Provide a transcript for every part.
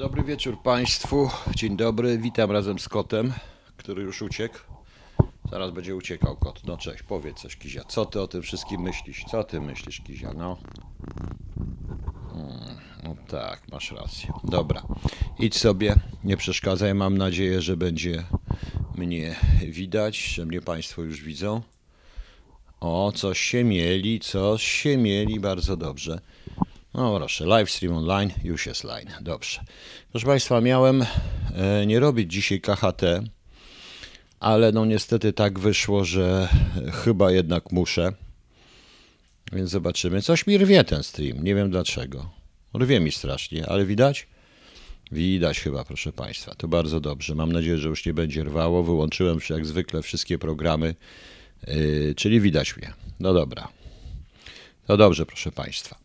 Dobry wieczór Państwu. Dzień dobry. Witam razem z kotem, który już uciekł. Zaraz będzie uciekał kot. No cześć, powiedz coś Kizia. Co ty o tym wszystkim myślisz? Co ty myślisz Kizia? No. Hmm, no tak, masz rację. Dobra. Idź sobie, nie przeszkadzaj. Mam nadzieję, że będzie mnie widać, że mnie Państwo już widzą. O, coś się mieli, coś się mieli, bardzo dobrze. No proszę, live stream online, już jest line, dobrze. Proszę Państwa, miałem e, nie robić dzisiaj KHT, ale no niestety tak wyszło, że e, chyba jednak muszę. Więc zobaczymy. Coś mi rwie ten stream, nie wiem dlaczego. Rwie mi strasznie, ale widać? Widać chyba, proszę Państwa. To bardzo dobrze. Mam nadzieję, że już nie będzie rwało. Wyłączyłem jak zwykle wszystkie programy, e, czyli widać mnie. No dobra. To no dobrze, proszę Państwa.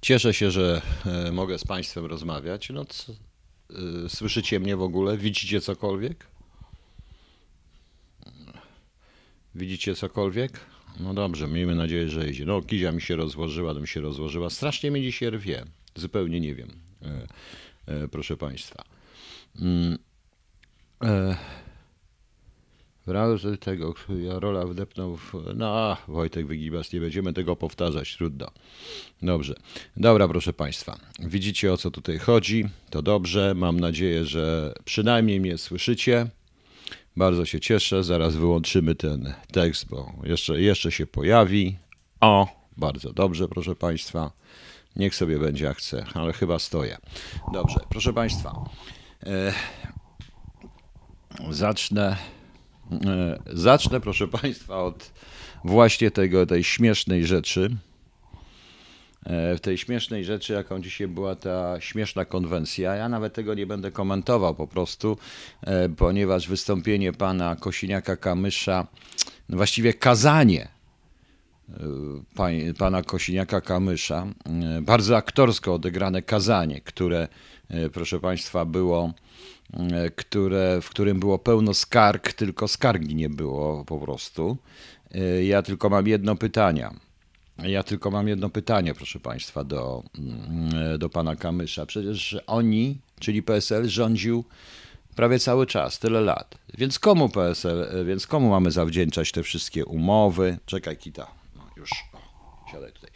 Cieszę się, że e, mogę z Państwem rozmawiać. No, e, słyszycie mnie w ogóle? Widzicie cokolwiek? Widzicie cokolwiek? No dobrze, miejmy nadzieję, że idzie. No, kizia mi się rozłożyła, dom się rozłożyła. Strasznie mnie dzisiaj rwie. Zupełnie nie wiem, e, proszę Państwa. Mm, e, w razie tego rola wdepnął w... No, Wojtek Wygibas, nie będziemy tego powtarzać, trudno. Dobrze. Dobra, proszę Państwa. Widzicie, o co tutaj chodzi. To dobrze. Mam nadzieję, że przynajmniej mnie słyszycie. Bardzo się cieszę. Zaraz wyłączymy ten tekst, bo jeszcze, jeszcze się pojawi. O, bardzo dobrze, proszę Państwa. Niech sobie będzie jak chce, ale chyba stoję. Dobrze, proszę Państwa. E, zacznę E, zacznę, proszę Państwa, od właśnie tego, tej śmiesznej rzeczy. E, w tej śmiesznej rzeczy, jaką dzisiaj była ta śmieszna konwencja, ja nawet tego nie będę komentował po prostu, e, ponieważ wystąpienie pana Kosiniaka-Kamysza, no właściwie kazanie pana Kosiniaka-Kamysza, bardzo aktorsko odegrane kazanie, które, proszę państwa, było E, które, w którym było pełno skarg, tylko skargi nie było po prostu. E, ja tylko mam jedno pytanie. Ja tylko mam jedno pytanie, proszę Państwa, do, mm, e, do pana Kamysza. Przecież oni, czyli PSL, rządził prawie cały czas, tyle lat. Więc komu PSL, więc komu mamy zawdzięczać te wszystkie umowy? Czekaj, kita. No już, o, siadaj tutaj.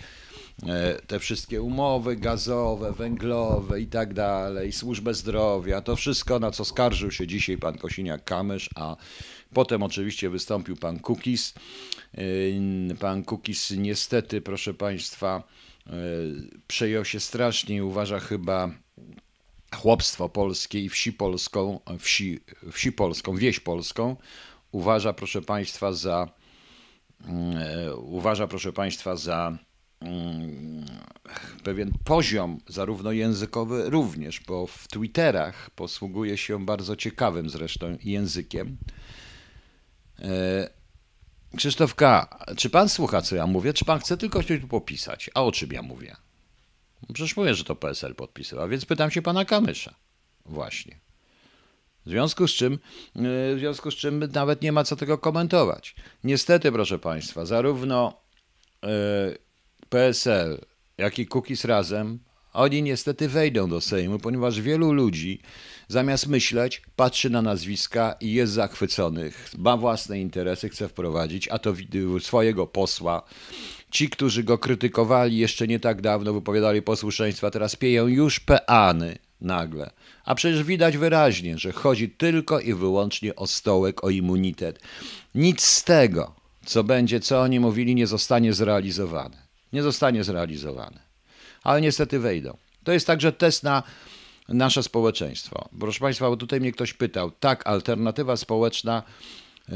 E, te wszystkie umowy gazowe, węglowe i tak dalej, służbę zdrowia, to wszystko, na co skarżył się dzisiaj pan Kosiniak-Kamysz, a potem oczywiście wystąpił pan Kukis. E, pan Kukis niestety, proszę państwa, e, przejął się strasznie i uważa chyba chłopstwo polskie i wsi polską, wsi, wsi polską, wieś polską, uważa, proszę państwa, za mm, uważa, proszę państwa, za Mm, pewien poziom, zarówno językowy, również, bo w Twitterach posługuje się bardzo ciekawym zresztą językiem. E, Krzysztof K., czy pan słucha, co ja mówię? Czy pan chce tylko coś tu popisać? A o czym ja mówię? No przecież mówię, że to PSL podpisywał, więc pytam się pana Kamysza. Właśnie. W związku z czym, e, w związku z czym nawet nie ma co tego komentować. Niestety, proszę państwa, zarówno e, PSL, jak i Kukiz razem, oni niestety wejdą do Sejmu, ponieważ wielu ludzi zamiast myśleć, patrzy na nazwiska i jest zachwyconych, ma własne interesy, chce wprowadzić, a to swojego posła. Ci, którzy go krytykowali jeszcze nie tak dawno, wypowiadali posłuszeństwa, teraz pieją już peany nagle. A przecież widać wyraźnie, że chodzi tylko i wyłącznie o stołek, o immunitet. Nic z tego, co będzie, co oni mówili, nie zostanie zrealizowane nie zostanie zrealizowany. Ale niestety wejdą. To jest także test na nasze społeczeństwo. Proszę Państwa, bo tutaj mnie ktoś pytał, tak, alternatywa społeczna e,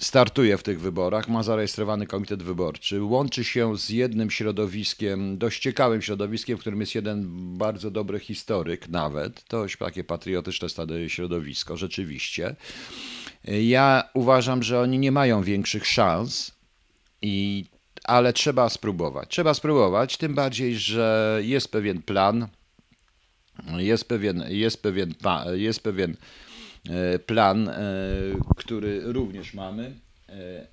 startuje w tych wyborach, ma zarejestrowany komitet wyborczy, łączy się z jednym środowiskiem, dość ciekawym środowiskiem, w którym jest jeden bardzo dobry historyk nawet, to takie patriotyczne środowisko, rzeczywiście. Ja uważam, że oni nie mają większych szans i ale trzeba spróbować. Trzeba spróbować, tym bardziej, że jest pewien plan, jest pewien, jest pewien, jest pewien e, plan, e, który również mamy e,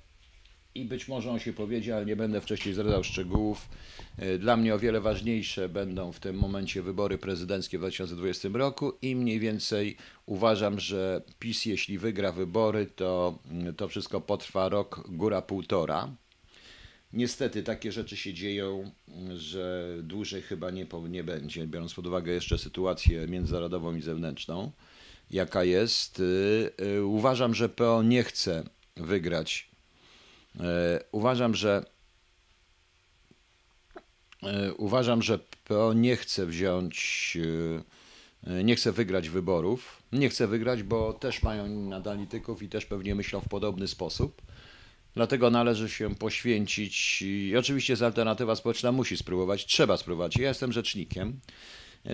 i być może on się powiedzie, ale nie będę wcześniej zdradzał szczegółów. Dla mnie o wiele ważniejsze będą w tym momencie wybory prezydenckie w 2020 roku i mniej więcej uważam, że PiS, jeśli wygra wybory, to to wszystko potrwa rok, góra półtora. Niestety takie rzeczy się dzieją, że dłużej chyba nie, nie będzie, biorąc pod uwagę jeszcze sytuację międzynarodową i zewnętrzną, jaka jest. Y, y, uważam, że PO nie chce wygrać. Y, uważam, że uważam, że PO nie chce wziąć, nie chce wygrać wyborów. Nie chce wygrać, bo też mają analityków i też pewnie myślą w podobny sposób. Dlatego należy się poświęcić i oczywiście alternatywa społeczna, musi spróbować, trzeba spróbować. Ja jestem rzecznikiem.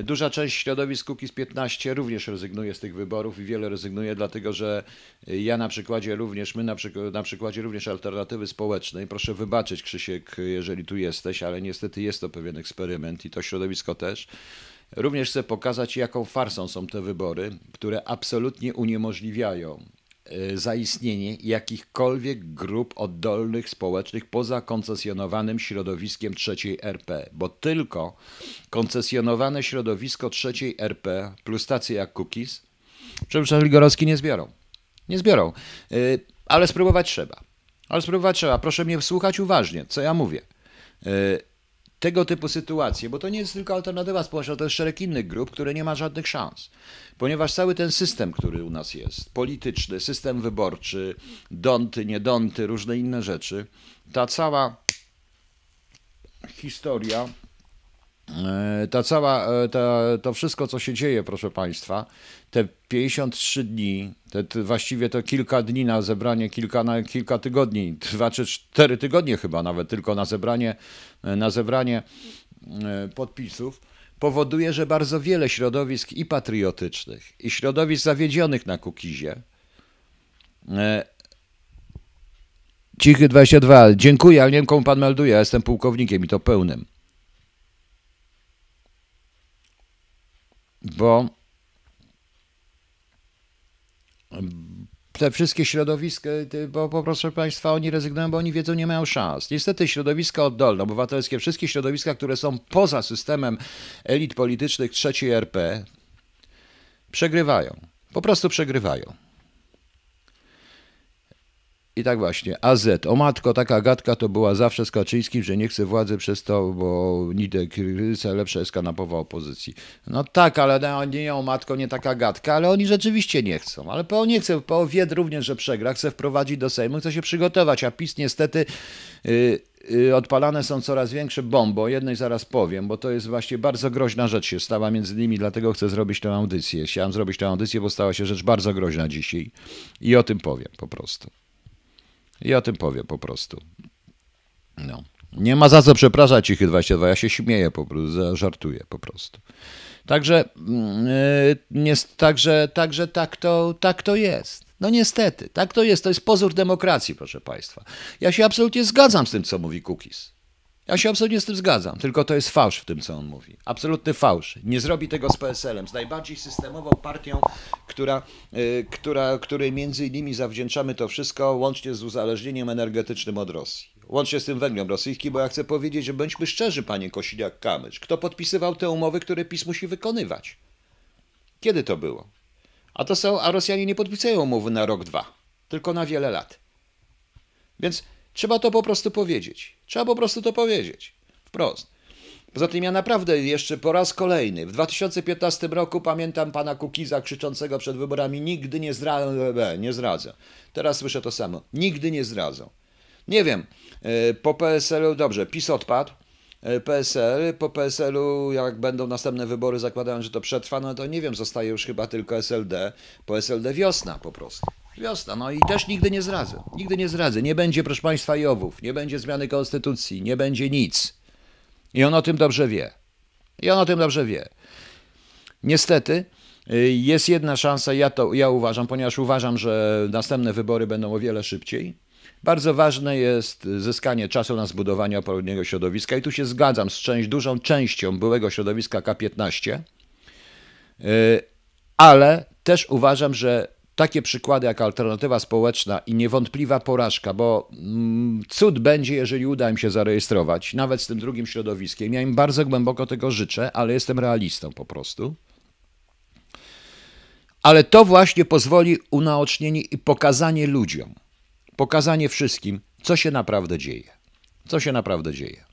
Duża część środowisk z 15 również rezygnuje z tych wyborów i wiele rezygnuje, dlatego że ja na przykładzie również, my na, przyk na przykładzie również alternatywy społecznej, proszę wybaczyć Krzysiek, jeżeli tu jesteś, ale niestety jest to pewien eksperyment i to środowisko też. Również chcę pokazać, jaką farsą są te wybory, które absolutnie uniemożliwiają E, zaistnienie jakichkolwiek grup oddolnych społecznych poza koncesjonowanym środowiskiem trzeciej RP, bo tylko koncesjonowane środowisko trzeciej RP plus stacje jak Cookies, Przemysław Ligorowski nie zbiorą. Nie zbiorą, e, ale spróbować trzeba. Ale spróbować trzeba. Proszę mnie słuchać uważnie, co ja mówię. E, tego typu sytuacje, bo to nie jest tylko alternatywa społeczna, to jest szereg innych grup, które nie ma żadnych szans, ponieważ cały ten system, który u nas jest, polityczny, system wyborczy, donty, niedonty, różne inne rzeczy, ta cała historia E, ta cała, e, ta, to wszystko, co się dzieje, proszę Państwa, te 53 dni, te, te, właściwie to kilka dni na zebranie, kilka, na, kilka tygodni, dwa czy cztery tygodnie chyba nawet tylko na zebranie, e, na zebranie podpisów, powoduje, że bardzo wiele środowisk i patriotycznych, i środowisk zawiedzionych na Kukizie Cichy 22. Dziękuję, ale nie wiem, komu pan melduje. Ja jestem pułkownikiem i to pełnym. bo te wszystkie środowiska, bo po prostu Państwa oni rezygnują, bo oni wiedzą, nie mają szans. Niestety środowiska oddolne, obywatelskie, wszystkie środowiska, które są poza systemem elit politycznych trzeciej RP, przegrywają. Po prostu przegrywają. I tak właśnie, AZ. O matko, taka gadka to była zawsze z Kaczyńskim, że nie chce władzy przez to, bo Nidek kryzysa, lepsza jest kanapowa opozycji. No tak, ale no, nie o matko, nie taka gadka, ale oni rzeczywiście nie chcą. Ale PO nie chce, PO wie również, że przegra, chce wprowadzić do Sejmu, chce się przygotować, a PiS niestety... Yy, odpalane są coraz większe bomby. O jednej zaraz powiem, bo to jest właśnie bardzo groźna rzecz się stała między nimi, dlatego chcę zrobić tę audycję. Chciałem zrobić tę audycję, bo stała się rzecz bardzo groźna dzisiaj i o tym powiem po prostu. I o tym powiem po prostu. No. Nie ma za co przepraszać cichy 22. Ja się śmieję po prostu, żartuję po prostu. Także, yy, także, także tak, to, tak to jest. No niestety, tak to jest. To jest pozór demokracji, proszę Państwa. Ja się absolutnie zgadzam z tym, co mówi Kukis. Ja się absolutnie z tym zgadzam, tylko to jest fałsz w tym, co on mówi. Absolutny fałsz. Nie zrobi tego z PSL-em, z najbardziej systemową partią, która, yy, która, której między innymi zawdzięczamy to wszystko, łącznie z uzależnieniem energetycznym od Rosji. Łącznie z tym węglem rosyjskim, bo ja chcę powiedzieć, że bądźmy szczerzy, panie kosiniak kamycz kto podpisywał te umowy, które PiS musi wykonywać? Kiedy to było? A to są, a Rosjanie nie podpisują umowy na rok, dwa, tylko na wiele lat. Więc Trzeba to po prostu powiedzieć. Trzeba po prostu to powiedzieć. Wprost. Poza tym ja naprawdę jeszcze po raz kolejny, w 2015 roku pamiętam pana Kukiza krzyczącego przed wyborami nigdy nie, zdra nie zdradzę. Teraz słyszę to samo. Nigdy nie zdradzę. Nie wiem, e, po PSL-u, dobrze, PiS odpadł, e, PSL, po PSL-u jak będą następne wybory, zakładając, że to przetrwa, no to nie wiem, zostaje już chyba tylko SLD, po SLD wiosna po prostu. Wiosna, no i też nigdy nie zradzę. Nigdy nie zradzę. Nie będzie, proszę Państwa, Jowów, nie będzie zmiany konstytucji, nie będzie nic. I on o tym dobrze wie. I on o tym dobrze wie. Niestety, y, jest jedna szansa, ja, to, ja uważam, ponieważ uważam, że następne wybory będą o wiele szybciej. Bardzo ważne jest zyskanie czasu na zbudowanie odpowiedniego środowiska i tu się zgadzam z część, dużą częścią byłego środowiska K15, y, ale też uważam, że takie przykłady jak alternatywa społeczna i niewątpliwa porażka, bo mm, cud będzie, jeżeli uda im się zarejestrować, nawet z tym drugim środowiskiem. Ja im bardzo głęboko tego życzę, ale jestem realistą po prostu. Ale to właśnie pozwoli unaocznienie i pokazanie ludziom, pokazanie wszystkim, co się naprawdę dzieje. Co się naprawdę dzieje.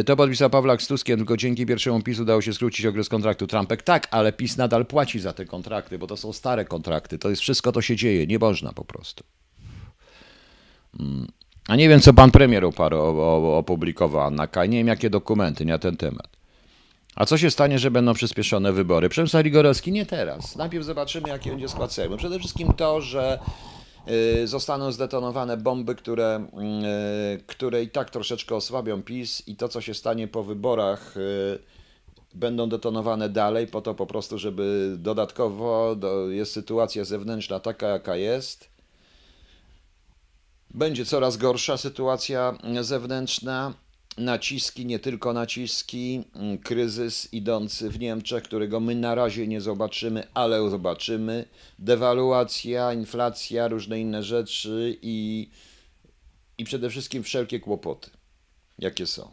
E, to podpisał Pawlak z Tuskiem, tylko dzięki pierwszemu PiS udało się skrócić okres kontraktu Trumpek. Tak, ale PiS nadal płaci za te kontrakty, bo to są stare kontrakty. To jest wszystko, to się dzieje. Nie można po prostu. Mm. A nie wiem, co pan premier opublikował na K. Nie wiem, jakie dokumenty na ten temat. A co się stanie, że będą przyspieszone wybory? Przemysław Rigorowski, nie teraz. Najpierw zobaczymy, jaki będzie skład Sejmu. Przede wszystkim to, że Y, zostaną zdetonowane bomby, które, mm, y, które i tak troszeczkę osłabią PiS i to, co się stanie po wyborach, y, będą detonowane dalej po to po prostu, żeby dodatkowo do, jest sytuacja zewnętrzna taka, jaka jest. Będzie coraz gorsza sytuacja zewnętrzna naciski, nie tylko naciski, mm, kryzys idący w Niemczech, którego my na razie nie zobaczymy, ale zobaczymy, dewaluacja, inflacja, różne inne rzeczy i, i przede wszystkim wszelkie kłopoty, jakie są.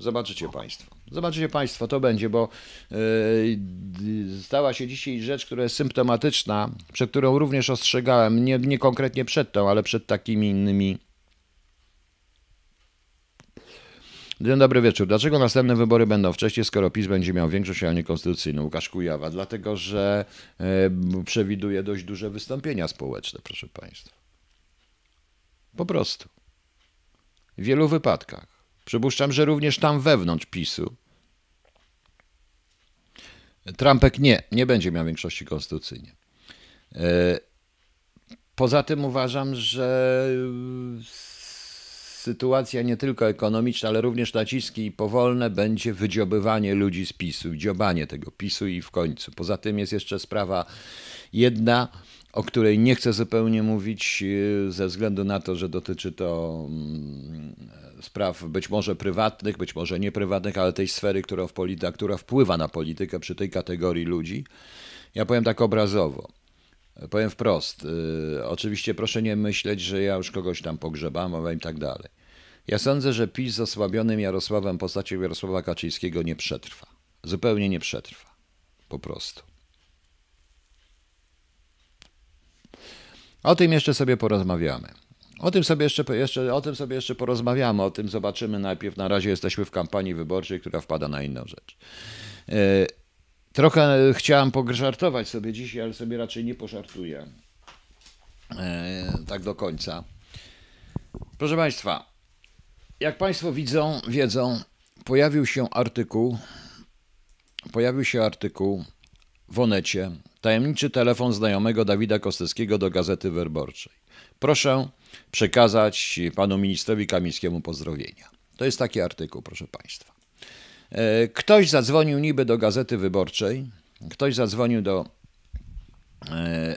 Zobaczycie Państwo. Zobaczycie Państwo, to będzie, bo yy, stała się dzisiaj rzecz, która jest symptomatyczna, przed którą również ostrzegałem, nie, nie konkretnie przed tą, ale przed takimi innymi Dzień dobry wieczór. Dlaczego następne wybory będą wcześniej, skoro PiS będzie miał większość, a nie konstytucyjną? Łukasz Kujawa. Dlatego, że e, przewiduje dość duże wystąpienia społeczne, proszę Państwa. Po prostu. W wielu wypadkach. Przypuszczam, że również tam wewnątrz PiSu. Trumpek nie, nie będzie miał większości konstytucyjnie. Poza tym uważam, że sytuacja nie tylko ekonomiczna, ale również naciski i powolne będzie wydziobywanie ludzi z PiSu, dziobanie tego PiSu i w końcu. Poza tym jest jeszcze sprawa jedna, o której nie chcę zupełnie mówić, e, ze względu na to, że dotyczy to mm, spraw być może prywatnych, być może nieprywatnych, ale tej sfery, która, w polityka, która wpływa na politykę przy tej kategorii ludzi. Ja powiem tak obrazowo. Powiem wprost. E, oczywiście proszę nie myśleć, że ja już kogoś tam pogrzebam i tak dalej. Ja sądzę, że PiS z osłabionym Jarosławem, postacią Jarosława Kaczyńskiego nie przetrwa. Zupełnie nie przetrwa. Po prostu. O tym jeszcze sobie porozmawiamy. O tym sobie jeszcze, jeszcze, o tym sobie jeszcze porozmawiamy, o tym zobaczymy najpierw. Na razie jesteśmy w kampanii wyborczej, która wpada na inną rzecz. E, trochę chciałem pogrzartować sobie dzisiaj, ale sobie raczej nie poszartuję. E, tak do końca. Proszę Państwa, jak Państwo widzą, wiedzą, pojawił się artykuł, pojawił się artykuł w Onecie, tajemniczy telefon znajomego Dawida Kosteckiego do Gazety Wyborczej. Proszę przekazać panu ministrowi Kamińskiemu pozdrowienia. To jest taki artykuł, proszę Państwa. E, ktoś zadzwonił niby do Gazety Wyborczej, ktoś zadzwonił do e,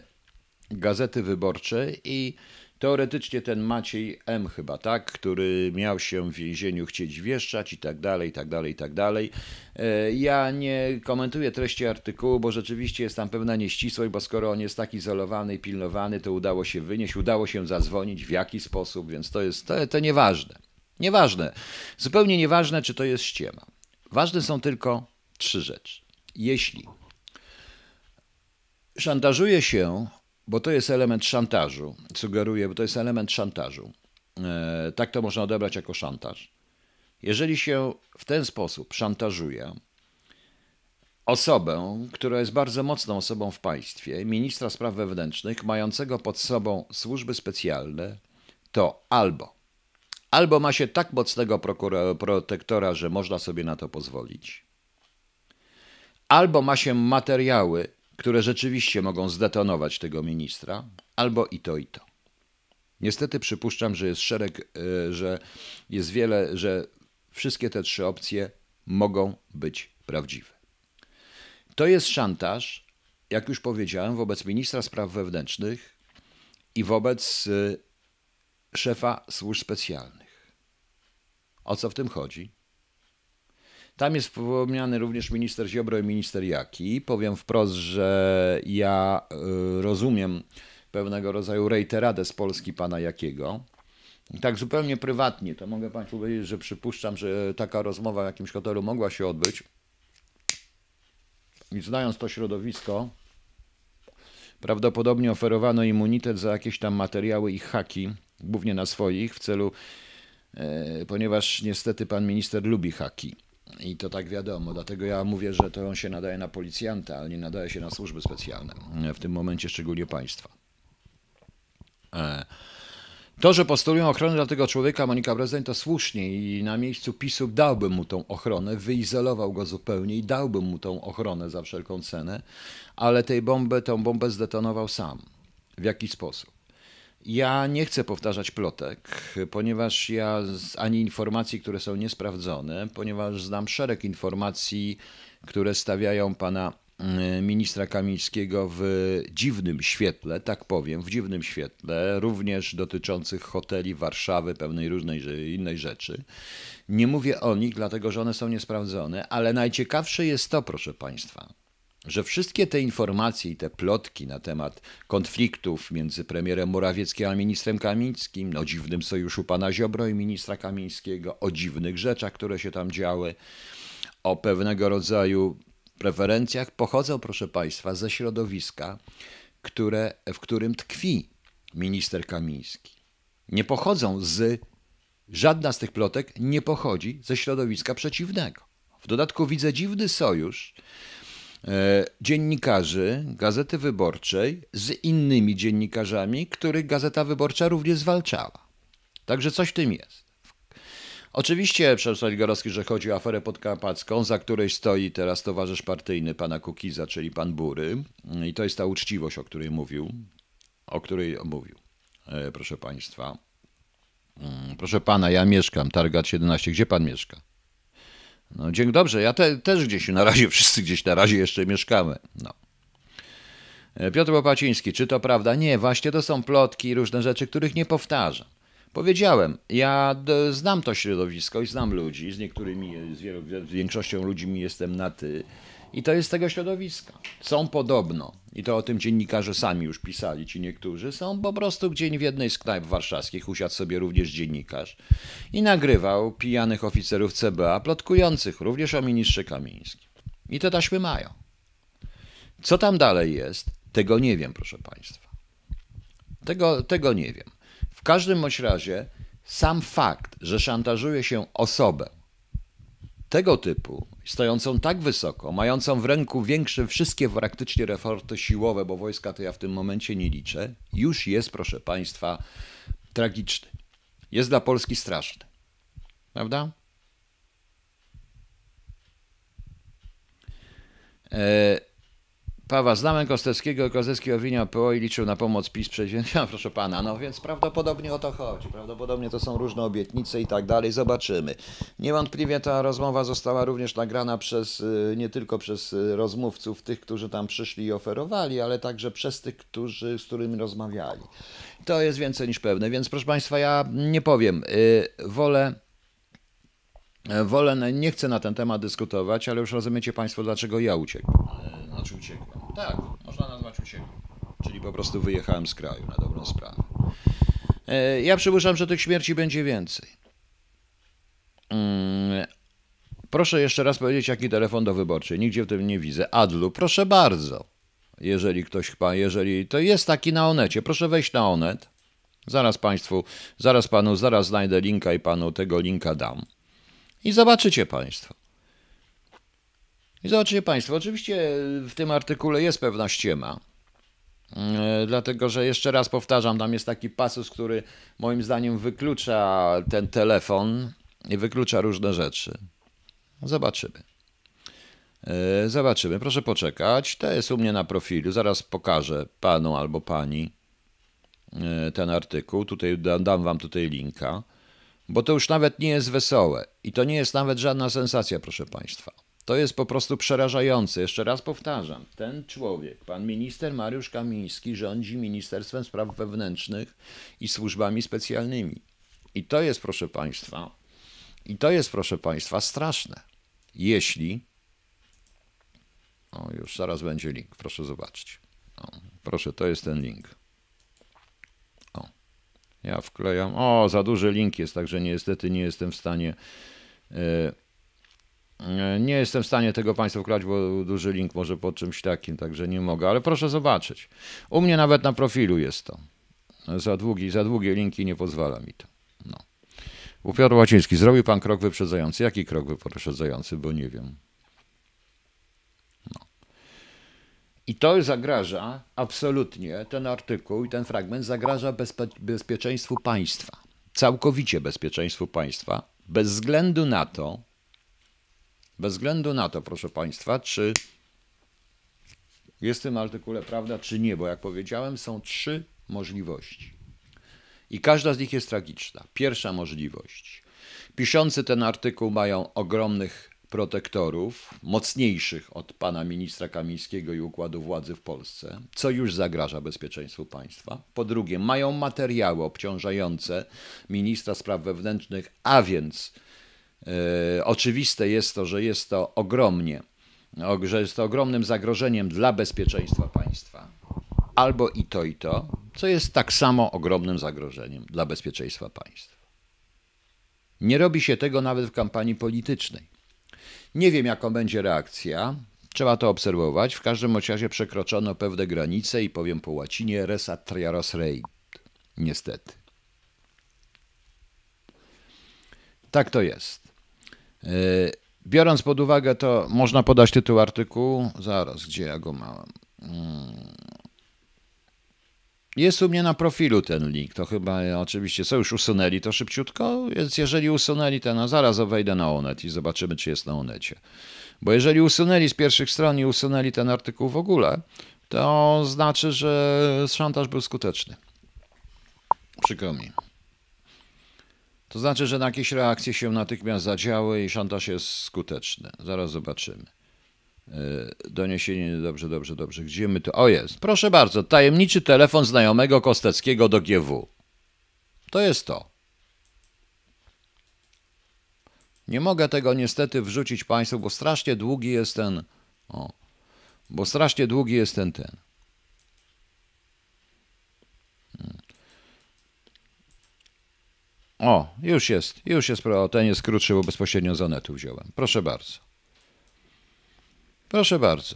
Gazety Wyborczej i Teoretycznie ten Maciej M chyba, tak, który miał się w więzieniu chcieć wieszczać i tak dalej, i tak dalej, i tak dalej. E, ja nie komentuję treści artykułu, bo rzeczywiście jest tam pewna nieścisłość, bo skoro on jest tak izolowany i pilnowany, to udało się wynieść, udało się zadzwonić, w jaki sposób, więc to jest, to, to nieważne. Nieważne. Zupełnie nieważne, czy to jest ściema. Ważne są tylko trzy rzeczy. Jeśli szantażuje się bo to jest element szantażu. Sugeruję, bo to jest element szantażu. E, tak to można odebrać jako szantaż. Jeżeli się w ten sposób szantażuje osobę, która jest bardzo mocną osobą w państwie, ministra spraw wewnętrznych, mającego pod sobą służby specjalne, to albo albo ma się tak mocnego protektora, że można sobie na to pozwolić, albo ma się materiały które rzeczywiście mogą zdetonować tego ministra, albo i to, i to. Niestety przypuszczam, że jest szereg, e, że jest wiele, że wszystkie te trzy opcje mogą być prawdziwe. To jest szantaż, jak już powiedziałem, wobec ministra spraw wewnętrznych i wobec e, szefa służb specjalnych. O co w tym chodzi? Tam jest wspomniany również minister Ziobro i minister Jaki. Powiem wprost, że ja y, rozumiem pewnego rodzaju rejteradę z Polski pana Jakiego. Tak zupełnie prywatnie, to mogę Państwu powiedzieć, że przypuszczam, że taka rozmowa w jakimś hotelu mogła się odbyć. I znając to środowisko, prawdopodobnie oferowano immunitet za jakieś tam materiały i haki, głównie na swoich, w celu, e, ponieważ niestety pan minister lubi haki. I to tak wiadomo, dlatego ja mówię, że to on się nadaje na policjanta, ale nie nadaje się na służby specjalne, w tym momencie szczególnie państwa. E, to, że postulują ochronę dla tego człowieka, Monika Brezeń, to słusznie i na miejscu PiSu dałbym mu tą ochronę, wyizolował go zupełnie i dałbym mu tą ochronę za wszelką cenę, ale tej bombę, tą bombę zdetonował sam. W jaki sposób? Ja nie chcę powtarzać plotek, ponieważ ja ani informacji, które są niesprawdzone, ponieważ znam szereg informacji, które stawiają pana mm, ministra Kamińskiego w dziwnym świetle, tak powiem, w dziwnym świetle, również dotyczących hoteli Warszawy, pewnej różnej innej rzeczy. Nie mówię o nich, dlatego że one są niesprawdzone, ale najciekawsze jest to, proszę państwa, że wszystkie te informacje i te plotki na temat konfliktów między premierem Morawieckim a ministrem Kamińskim, o dziwnym sojuszu pana Ziobro i ministra Kamińskiego, o dziwnych rzeczach, które się tam działy, o pewnego rodzaju preferencjach, pochodzą, proszę państwa, ze środowiska, które, w którym tkwi minister Kamiński. Nie pochodzą z, żadna z tych plotek nie pochodzi ze środowiska przeciwnego. W dodatku widzę dziwny sojusz, E, dziennikarzy Gazety Wyborczej z innymi dziennikarzami, których Gazeta Wyborcza również zwalczała. Także coś w tym jest. Oczywiście przemysław Gorowski, że chodzi o aferę podkarpacką, za której stoi teraz towarzysz partyjny pana Kukiza, czyli pan Bury. E, I to jest ta uczciwość, o której mówił. O której mówił, e, proszę państwa. Mm, proszę pana, ja mieszkam, Targat 17. Gdzie pan mieszka? No dzięki dobrze, ja te, też gdzieś na razie, wszyscy gdzieś na razie jeszcze mieszkamy. No. E, Piotr Łopaciński, czy to prawda? Nie, właśnie to są plotki i różne rzeczy, których nie powtarzam. Powiedziałem, ja znam to środowisko i znam ludzi, z niektórymi, z większością ludzi mi jestem na ty. I to jest z tego środowiska. Są podobno, i to o tym dziennikarze sami już pisali, ci niektórzy, są po prostu gdzieś w jednej z knajp warszawskich, usiadł sobie również dziennikarz i nagrywał pijanych oficerów CBA, plotkujących również o ministrze Kamińskim. I te taśmy mają. Co tam dalej jest, tego nie wiem, proszę Państwa. Tego, tego nie wiem. W każdym bądź razie sam fakt, że szantażuje się osobę, tego typu, stojącą tak wysoko, mającą w ręku większe wszystkie praktycznie reforty siłowe, bo wojska to ja w tym momencie nie liczę, już jest, proszę Państwa, tragiczny. Jest dla Polski straszny. Prawda? E, Pawła znałem Kosteckiego, Kostecki owiniał PO i liczył na pomoc PiS przeziębienia, proszę pana. No więc prawdopodobnie o to chodzi. Prawdopodobnie to są różne obietnice i tak dalej. Zobaczymy. Niewątpliwie ta rozmowa została również nagrana przez, y, nie tylko przez y, rozmówców, tych, którzy tam przyszli i oferowali, ale także przez tych, którzy, z którymi rozmawiali. To jest więcej niż pewne. Więc proszę państwa, ja nie powiem. Y, wolę Wolę, nie chcę na ten temat dyskutować, ale już rozumiecie Państwo, dlaczego ja uciekłem. Znaczy uciekłem. Tak, można nazwać uciekł. Czyli po prostu wyjechałem z kraju na dobrą sprawę. E, ja przypuszczam, że tych śmierci będzie więcej. Mm, proszę jeszcze raz powiedzieć, jaki telefon do wyborczej. Nigdzie w tym nie widzę. Adlu, proszę bardzo. Jeżeli ktoś chyba, jeżeli to jest taki na Onecie, proszę wejść na Onet. Zaraz Państwu, zaraz Panu, zaraz znajdę linka i Panu tego linka dam. I zobaczycie Państwo. I zobaczycie Państwo, oczywiście w tym artykule jest pewna ściema. E, dlatego, że jeszcze raz powtarzam, tam jest taki pasus, który moim zdaniem wyklucza ten telefon i wyklucza różne rzeczy. Zobaczymy. E, zobaczymy, proszę poczekać. To jest u mnie na profilu. Zaraz pokażę panu albo pani e, ten artykuł. Tutaj dam wam tutaj linka, bo to już nawet nie jest wesołe i to nie jest nawet żadna sensacja, proszę państwa. To jest po prostu przerażające. Jeszcze raz powtarzam, ten człowiek, pan minister Mariusz Kamiński, rządzi Ministerstwem Spraw Wewnętrznych i służbami specjalnymi. I to jest, proszę państwa, i to jest, proszę państwa, straszne. Jeśli. O, już zaraz będzie link, proszę zobaczyć. O, proszę, to jest ten link. O, ja wklejam. O, za duży link jest, także niestety nie jestem w stanie. Yy E, nie jestem w stanie tego Państwu grać, bo duży link może po czymś takim, także nie mogę, ale proszę zobaczyć. U mnie nawet na profilu jest to. Za, długi, za długie linki nie pozwala mi to. No. U Piotr Łaciński, zrobił Pan krok wyprzedzający. Jaki krok wyprzedzający, bo nie wiem. No. I to zagraża absolutnie, ten artykuł i ten fragment zagraża bezpe bezpieczeństwu państwa. Całkowicie bezpieczeństwu państwa, bez względu na to, bez względu na to, proszę Państwa, czy jest w tym artykule prawda, czy nie, bo jak powiedziałem, są trzy możliwości. I każda z nich jest tragiczna. Pierwsza możliwość. Piszący ten artykuł mają ogromnych protektorów, mocniejszych od pana ministra Kamińskiego i układu władzy w Polsce, co już zagraża bezpieczeństwu państwa. Po drugie, mają materiały obciążające ministra spraw wewnętrznych, a więc E, oczywiste jest to, że jest to ogromnie, że jest to ogromnym zagrożeniem dla bezpieczeństwa państwa. Albo i to, i to, co jest tak samo ogromnym zagrożeniem dla bezpieczeństwa państwa. Nie robi się tego nawet w kampanii politycznej. Nie wiem, jaką będzie reakcja. Trzeba to obserwować. W każdym razie przekroczono pewne granice i powiem po łacinie res atriaros rei. Niestety. Tak to jest. E, biorąc pod uwagę to, można podać tytuł artykułu. Zaraz, gdzie ja go mam? Mm. Jest u mnie na profilu ten link. To chyba e, oczywiście co już usunęli to szybciutko, więc jeżeli usunęli ten, no zaraz wejdę na Onet i zobaczymy, czy jest na Onecie. Bo jeżeli usunęli z pierwszych stron i usunęli ten artykuł w ogóle, to znaczy, że szantaż był skuteczny. Przykro mi. To znaczy, że na jakieś reakcje się natychmiast zadziały i szantaż jest skuteczny. Zaraz zobaczymy. E, doniesienie, dobrze, dobrze, dobrze. Gdzie my tu? O jest, proszę bardzo, tajemniczy telefon znajomego Kosteckiego do GW. To jest to. Nie mogę tego niestety wrzucić Państwu, bo strasznie długi jest ten. O, bo strasznie długi jest ten ten. O, już jest, już jest, o, ten jest krótszy, bo bezpośrednio z Onetu wziąłem. Proszę bardzo. Proszę bardzo.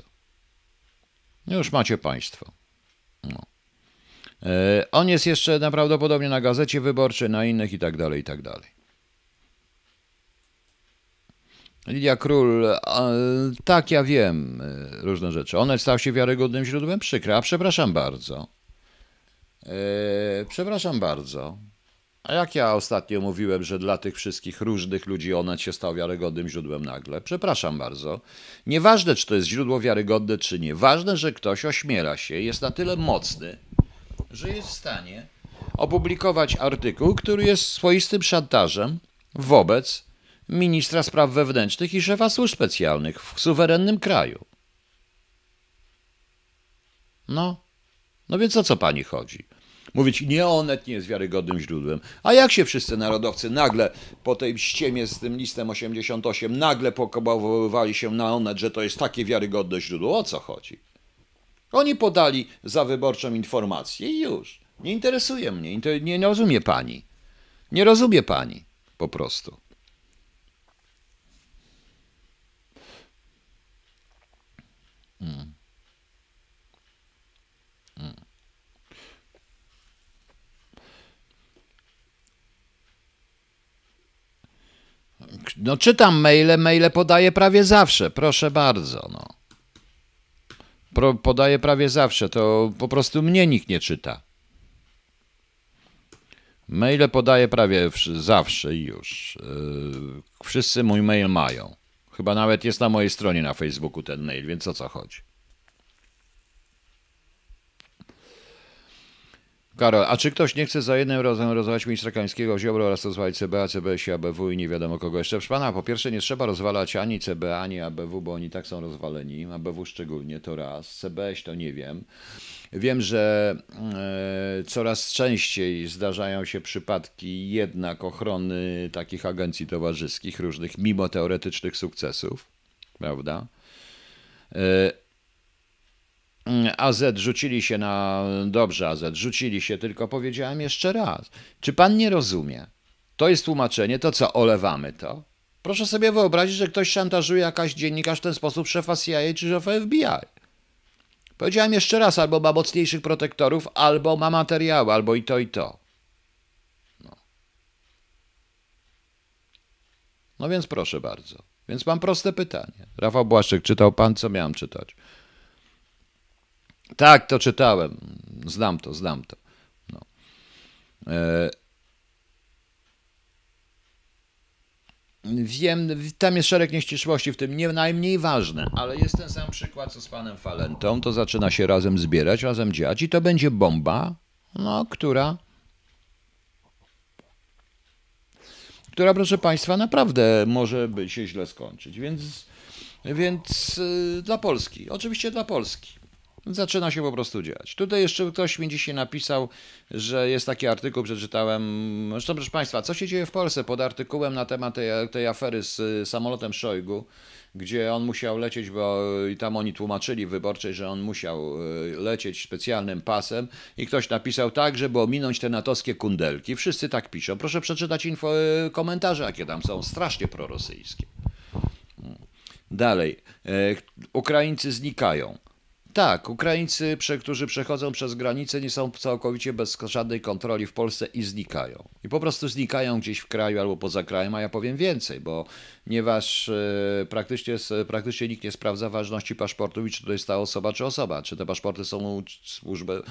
Już macie Państwo. No. E, on jest jeszcze prawdopodobnie na gazecie wyborczej, na innych i tak dalej, i tak dalej. Lidia Król, tak ja wiem e, różne rzeczy. One stał się wiarygodnym źródłem? Przykra, przepraszam bardzo. E, przepraszam bardzo. A jak ja ostatnio mówiłem, że dla tych wszystkich różnych ludzi Onet się stał wiarygodnym źródłem nagle? Przepraszam bardzo. Nieważne, czy to jest źródło wiarygodne, czy nie. Ważne, że ktoś ośmiela się, jest na tyle mocny, że jest w stanie opublikować artykuł, który jest swoistym szantażem wobec ministra spraw wewnętrznych i szefa służb specjalnych w suwerennym kraju. No, no więc o co pani chodzi? mówić, nie Onet nie jest wiarygodnym źródłem. A jak się wszyscy narodowcy nagle po tej ściemie z tym listem 88 nagle pokobowywali się na Onet, że to jest takie wiarygodne źródło? O co chodzi? Oni podali za wyborczą informację i już. Nie interesuje mnie, nie rozumie pani. Nie rozumie pani po prostu. Hmm. No czytam maile, maile podaję prawie zawsze, proszę bardzo. No. Pro, podaję prawie zawsze, to po prostu mnie nikt nie czyta. Maile podaję prawie zawsze i już. Yy, wszyscy mój mail mają. Chyba nawet jest na mojej stronie na Facebooku ten mail, więc o co chodzi? Karol, a czy ktoś nie chce za jednym razem rozwalać ministra Kańskiego, Ziobro oraz rozwalać CBA, CBS i ABW i nie wiadomo kogo jeszcze? Proszę pana, po pierwsze nie trzeba rozwalać ani CBA, ani ABW, bo oni tak są rozwaleni. ABW szczególnie to raz, CBS to nie wiem. Wiem, że e, coraz częściej zdarzają się przypadki jednak ochrony takich agencji towarzyskich różnych, mimo teoretycznych sukcesów, prawda? E, Mm, AZ rzucili się na. Dobrze, AZ rzucili się, tylko powiedziałem jeszcze raz. Czy pan nie rozumie? To jest tłumaczenie, to co, olewamy to? Proszę sobie wyobrazić, że ktoś szantażuje jakaś dziennikarz w ten sposób szefa CIA czy szefa FBI. Powiedziałem jeszcze raz, albo ma mocniejszych protektorów, albo ma materiały, albo i to, i to. No, no więc proszę bardzo. Więc mam proste pytanie. Rafał Błaszczyk, czytał pan, co miałem czytać? Tak, to czytałem. Znam to, znam to. No. E... Wiem, tam jest szereg nieścisłości, w tym nie najmniej ważne, ale jest ten sam przykład co z panem Falentą. To zaczyna się razem zbierać, razem dziać i to będzie bomba, no, która która, proszę Państwa, naprawdę może by się źle skończyć. Więc, więc yy, dla Polski, oczywiście dla Polski. Zaczyna się po prostu dziać. Tutaj jeszcze ktoś mi dzisiaj napisał, że jest taki artykuł, przeczytałem. Zresztą, proszę Państwa, co się dzieje w Polsce pod artykułem na temat tej, tej afery z y, samolotem Szojgu, gdzie on musiał lecieć, bo i tam oni tłumaczyli wyborczej, że on musiał y, lecieć specjalnym pasem i ktoś napisał tak, żeby ominąć te natowskie kundelki. Wszyscy tak piszą. Proszę przeczytać info, y, komentarze, jakie tam są, strasznie prorosyjskie. Hmm. Dalej. E, Ukraińcy znikają. Tak, Ukraińcy, którzy przechodzą przez granicę, nie są całkowicie bez żadnej kontroli w Polsce i znikają. I po prostu znikają gdzieś w kraju albo poza krajem, a ja powiem więcej, bo ponieważ e, praktycznie, praktycznie nikt nie sprawdza ważności paszportu i czy to jest ta osoba, czy osoba, czy te paszporty są służby,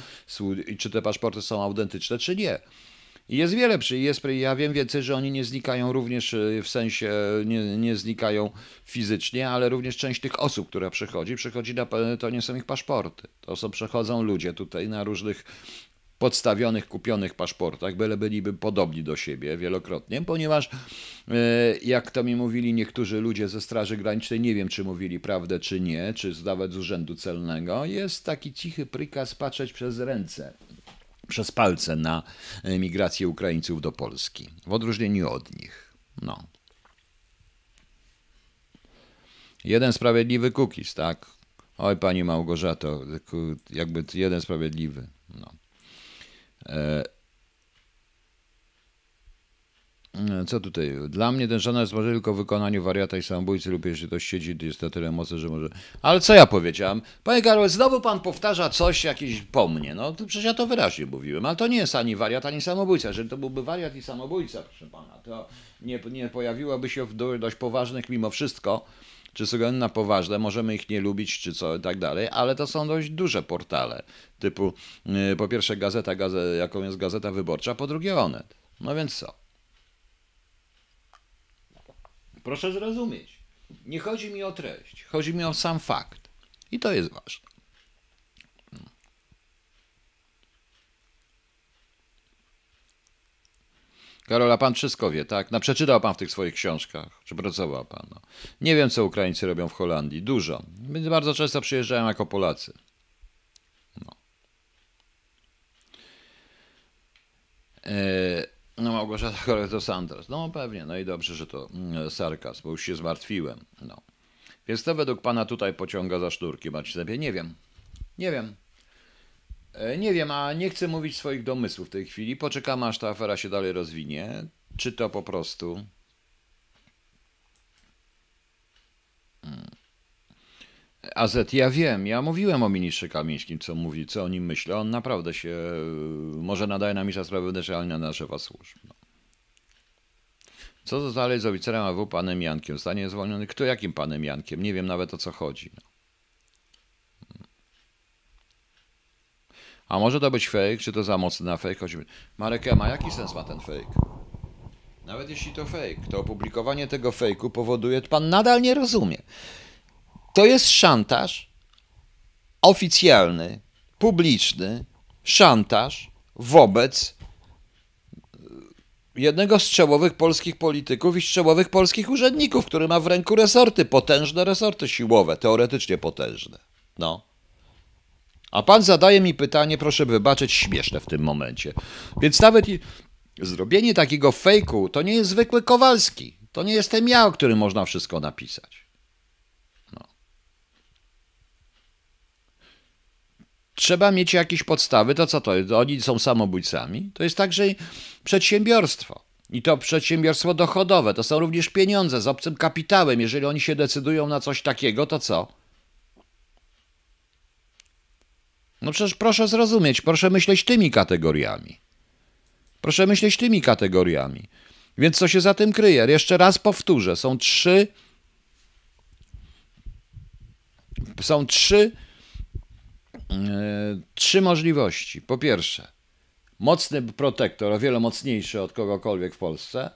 czy te paszporty są autentyczne, czy nie. Jest wiele, jest, ja wiem więcej, że oni nie znikają również e, w sensie, e, nie, nie znikają fizycznie, ale również część tych osób, która przychodzi, przychodzi na, to nie są ich paszporty. To są, przechodzą ludzie tutaj na różnych podstawionych, kupionych paszportach, byle byliby podobni do siebie wielokrotnie, ponieważ e, jak to mi mówili niektórzy ludzie ze Straży Granicznej, nie wiem czy mówili prawdę czy nie, czy nawet z Urzędu Celnego, jest taki cichy prykaz patrzeć przez ręce przez palce na migrację Ukraińców do Polski, w odróżnieniu od nich. No. Jeden sprawiedliwy kukis, tak? Oj, pani Małgorzato, jakby jeden sprawiedliwy. No. E, E, co tutaj? Dla mnie ten jest może tylko w wykonaniu wariata i samobójcy lub jeśli to siedzi, jest na tyle mocy, że może... Ale co ja powiedziałam? Panie Karol, znowu pan powtarza coś jakieś po mnie. No to przecież ja to wyraźnie mówiłem, ale to nie jest ani wariat, ani samobójca. Jeżeli to byłby wariat i samobójca, proszę pana, to nie, nie pojawiłaby się w dość poważnych mimo wszystko czy są na poważne, możemy ich nie lubić, czy co i tak dalej, ale to są dość duże portale, typu y, po pierwsze gazeta, gazeta jaką jest Gazeta Wyborcza, po drugie Onet. No więc co? Proszę zrozumieć, nie chodzi mi o treść, chodzi mi o sam fakt. I to jest ważne. Karola, pan wszystko wie, tak? No, przeczytał pan w tych swoich książkach, czy pracował pan? No. Nie wiem, co Ukraińcy robią w Holandii. Dużo. Więc bardzo często przyjeżdżają jako Polacy. No. E, no Małgorzata to sanders No pewnie, no i dobrze, że to mm, sarkaz, bo już się zmartwiłem. No. Więc to według pana tutaj pociąga za szturki, macie sobie? Nie wiem. Nie wiem. E, nie wiem, a nie chcę mówić swoich domysłów w tej chwili. Poczekam, aż ta afera się dalej rozwinie. Czy to po prostu... Hmm. AZ, ja wiem, ja mówiłem o ministrze Kamińskim, co mówi, co o nim myślę. On naprawdę się e, może nadaje na ministra sprawy, wewnętrznych, ale nie na szefa służb. No. Co dalej z oficerem AW panem Jankiem? Zostanie zwolniony? Kto jakim panem Jankiem? Nie wiem nawet o co chodzi. No. A może to być fake? Czy to za mocny na fake? Choćby... Marek, a ma jaki sens ma ten fake? Nawet jeśli to fake, to opublikowanie tego fejku powoduje, pan nadal nie rozumie. To jest szantaż oficjalny, publiczny, szantaż wobec e, jednego z czołowych polskich polityków i z czołowych polskich urzędników, który ma w ręku resorty, potężne resorty siłowe, teoretycznie potężne. No. A pan zadaje mi pytanie, proszę wybaczyć, śmieszne w tym momencie. Więc nawet i zrobienie takiego fejku to nie jest zwykły Kowalski. To nie jestem ja, o którym można wszystko napisać. trzeba mieć jakieś podstawy. To co to? Oni są samobójcami. To jest także przedsiębiorstwo. I to przedsiębiorstwo dochodowe. To są również pieniądze z obcym kapitałem. Jeżeli oni się decydują na coś takiego, to co? No przecież proszę zrozumieć, proszę myśleć tymi kategoriami. Proszę myśleć tymi kategoriami. Więc co się za tym kryje? Jeszcze raz powtórzę, są trzy. Są trzy E, trzy możliwości. Po pierwsze, mocny protektor, o wiele mocniejszy od kogokolwiek w Polsce,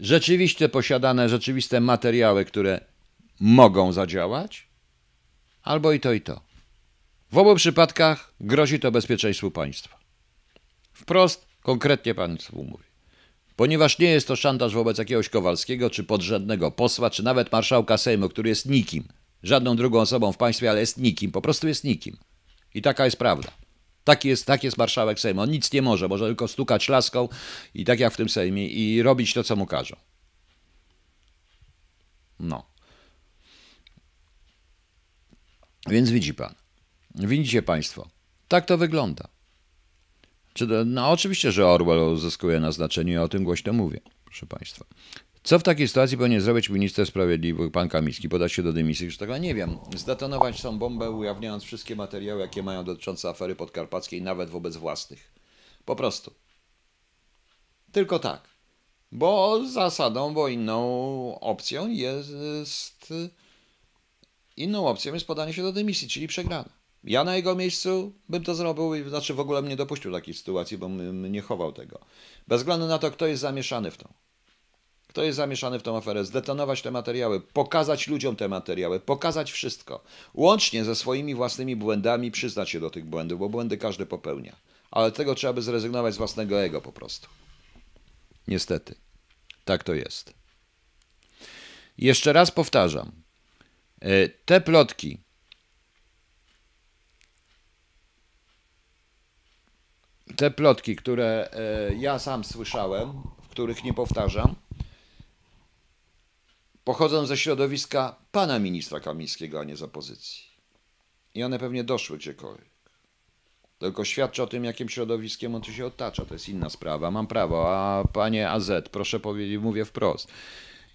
rzeczywiście posiadane, rzeczywiste materiały, które mogą zadziałać, albo i to, i to. W obu przypadkach grozi to bezpieczeństwu państwa. Wprost, konkretnie państwu mówię. Ponieważ nie jest to szantaż wobec jakiegoś Kowalskiego, czy podrzędnego posła, czy nawet marszałka Sejmu, który jest nikim – żadną drugą osobą w państwie, ale jest nikim, po prostu jest nikim. I taka jest prawda. Taki jest, tak jest marszałek Sejmu. On nic nie może, może tylko stukać laską i tak jak w tym Sejmie i robić to, co mu każą. No. Więc widzi pan. Widzicie państwo. Tak to wygląda. No oczywiście, że Orwell uzyskuje na znaczeniu i o tym głośno mówię, proszę państwa. Co w takiej sytuacji powinien zrobić minister sprawiedliwości, pan Kamiński? Podać się do dymisji? Czy tego nie wiem. Zdetonować tą bombę, ujawniając wszystkie materiały, jakie mają dotyczące afery podkarpackiej, nawet wobec własnych. Po prostu. Tylko tak. Bo zasadą, bo inną opcją jest, inną opcją jest podanie się do dymisji, czyli przegrana. Ja na jego miejscu bym to zrobił znaczy w ogóle mnie dopuścił do takiej sytuacji, bo bym nie chował tego. Bez względu na to, kto jest zamieszany w to kto jest zamieszany w tą aferę, zdetonować te materiały, pokazać ludziom te materiały, pokazać wszystko. Łącznie ze swoimi własnymi błędami, przyznać się do tych błędów, bo błędy każdy popełnia. Ale tego trzeba by zrezygnować z własnego ego po prostu. Niestety. Tak to jest. Jeszcze raz powtarzam. E, te plotki. Te plotki, które e, ja sam słyszałem, w których nie powtarzam, pochodzą ze środowiska pana ministra Kamińskiego, a nie z opozycji. I one pewnie doszły gdziekolwiek. Tylko świadczy o tym, jakim środowiskiem on tu się otacza. To jest inna sprawa. Mam prawo. A panie AZ, proszę powiedzieć, mówię wprost.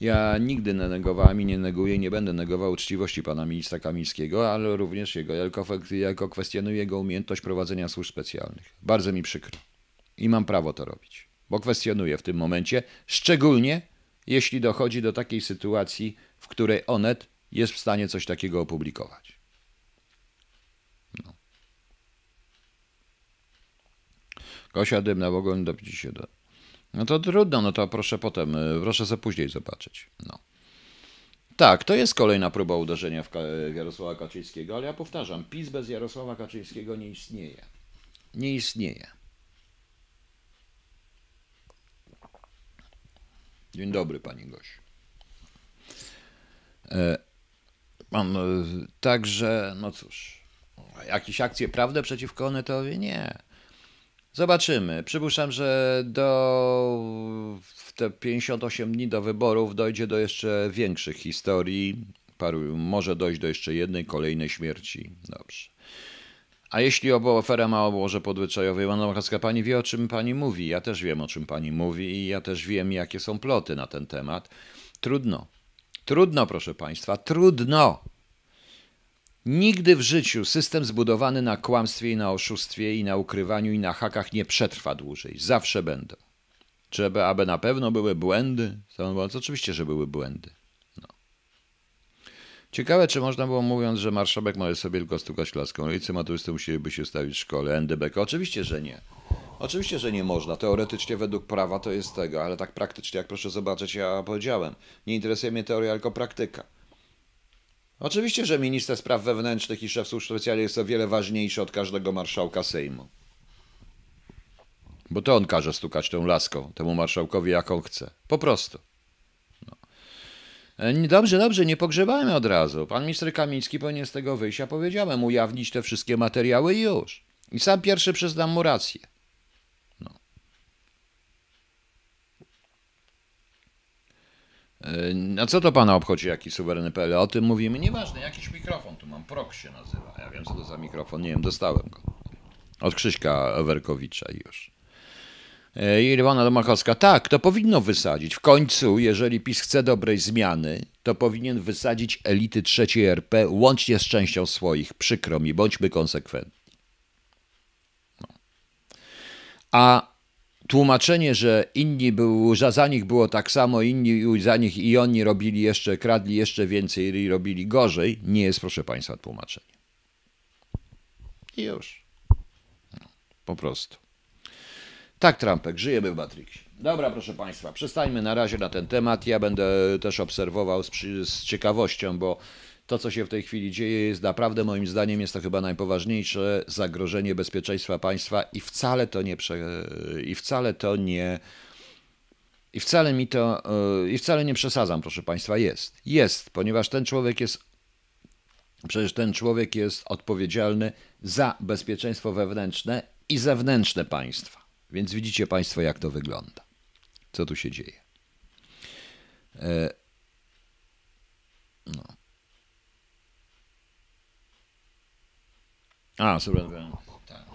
Ja nigdy nie negowałem i nie neguję, nie będę negował uczciwości pana ministra Kamińskiego, ale również jego, jako, jako kwestionuję jego umiejętność prowadzenia służb specjalnych. Bardzo mi przykro. I mam prawo to robić, bo kwestionuję w tym momencie, szczególnie jeśli dochodzi do takiej sytuacji, w której Onet jest w stanie coś takiego opublikować. No. Kosia Dymna, w ogóle się do... No to trudno, no to proszę potem, y, proszę sobie później zobaczyć. No. Tak, to jest kolejna próba uderzenia w, w Jarosława Kaczyńskiego, ale ja powtarzam, PiS bez Jarosława Kaczyńskiego nie istnieje. Nie istnieje. Dzień dobry, pani Goś. E, pan e, także, no cóż, jakieś akcje prawdę przeciwko Onetowi? Nie. Zobaczymy. Przypuszczam, że do w te 58 dni do wyborów dojdzie do jeszcze większych historii. Paru, może dojść do jeszcze jednej kolejnej śmierci. Dobrze. A jeśli obu oferę ma obłoże podwyczajowe, Iwona Machowska, pani wie o czym pani mówi, ja też wiem o czym pani mówi i ja też wiem jakie są ploty na ten temat. Trudno. Trudno, proszę państwa, trudno. Nigdy w życiu system zbudowany na kłamstwie i na oszustwie i na ukrywaniu i na hakach nie przetrwa dłużej. Zawsze będą. Czy aby na pewno były błędy? To, oczywiście, że były błędy. Ciekawe, czy można było mówiąc, że marszałek może sobie tylko stukać laską Rodzice maturzysty musieliby się stawić w szkole NDBK. Oczywiście, że nie. Oczywiście, że nie można. Teoretycznie według prawa to jest tego, ale tak praktycznie, jak proszę zobaczyć, ja powiedziałem, nie interesuje mnie teoria, tylko praktyka. Oczywiście, że minister spraw wewnętrznych i szef służb specjalnych jest o wiele ważniejszy od każdego marszałka Sejmu. Bo to on każe stukać tą laską temu marszałkowi, jaką chce. Po prostu. E, dobrze, dobrze, nie pogrzebajmy od razu. Pan minister Kamiński powinien z tego wyjść. Ja powiedziałem, ujawnić te wszystkie materiały i już. I sam pierwszy przyznam mu rację. No. E, a co to pana obchodzi, jaki suwerenny PL? E? O tym mówimy. Nieważne, jakiś mikrofon tu mam. Prok się nazywa. Ja wiem, co to za mikrofon. Nie wiem, dostałem go. Od Krzyśka Werkowicza i już. E, Irwana Domachowska, tak, to powinno wysadzić. W końcu, jeżeli PiS chce dobrej zmiany, to powinien wysadzić elity trzeciej RP łącznie z częścią swoich. Przykro mi, bądźmy konsekwentni. No. A tłumaczenie, że inni był, że za nich było tak samo, inni za nich i oni robili jeszcze, kradli jeszcze więcej i robili gorzej, nie jest, proszę Państwa, tłumaczenie. I już. No, po prostu. Tak, Trumpek, żyjemy w Matrixie. Dobra, proszę Państwa, przestańmy na razie na ten temat. Ja będę też obserwował z, z ciekawością, bo to, co się w tej chwili dzieje, jest naprawdę moim zdaniem jest to chyba najpoważniejsze zagrożenie bezpieczeństwa państwa i wcale to nie prze, i wcale to nie i wcale mi to e, i wcale nie przesadzam, proszę państwa, jest. Jest, ponieważ ten człowiek jest przecież ten człowiek jest odpowiedzialny za bezpieczeństwo wewnętrzne i zewnętrzne państwa. Więc widzicie Państwo, jak to wygląda. Co tu się dzieje. E, no. A, sobie tak. tak,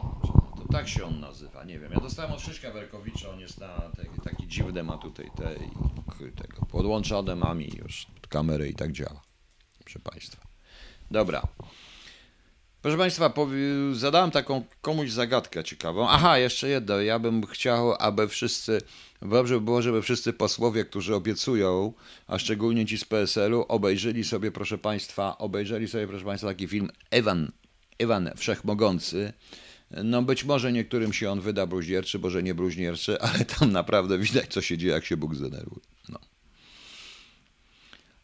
to tak się on nazywa, nie wiem. Ja dostałem od Szyszka Werkowicza, on jest na taki, taki dziwny, ma tutaj te, tego, podłączone mami już kamery i tak działa. Proszę Państwa. Dobra. Proszę Państwa, zadałem taką komuś zagadkę ciekawą. Aha, jeszcze jedno. Ja bym chciał, aby wszyscy, dobrze by było, żeby wszyscy posłowie, którzy obiecują, a szczególnie ci z PSL-u, obejrzeli sobie, proszę Państwa, obejrzeli sobie, proszę Państwa, taki film Ewan, Ewan Wszechmogący. No być może niektórym się on wyda bluźnierczy, może nie bluźnierczy, ale tam naprawdę widać, co się dzieje, jak się Bóg zdenerwuje.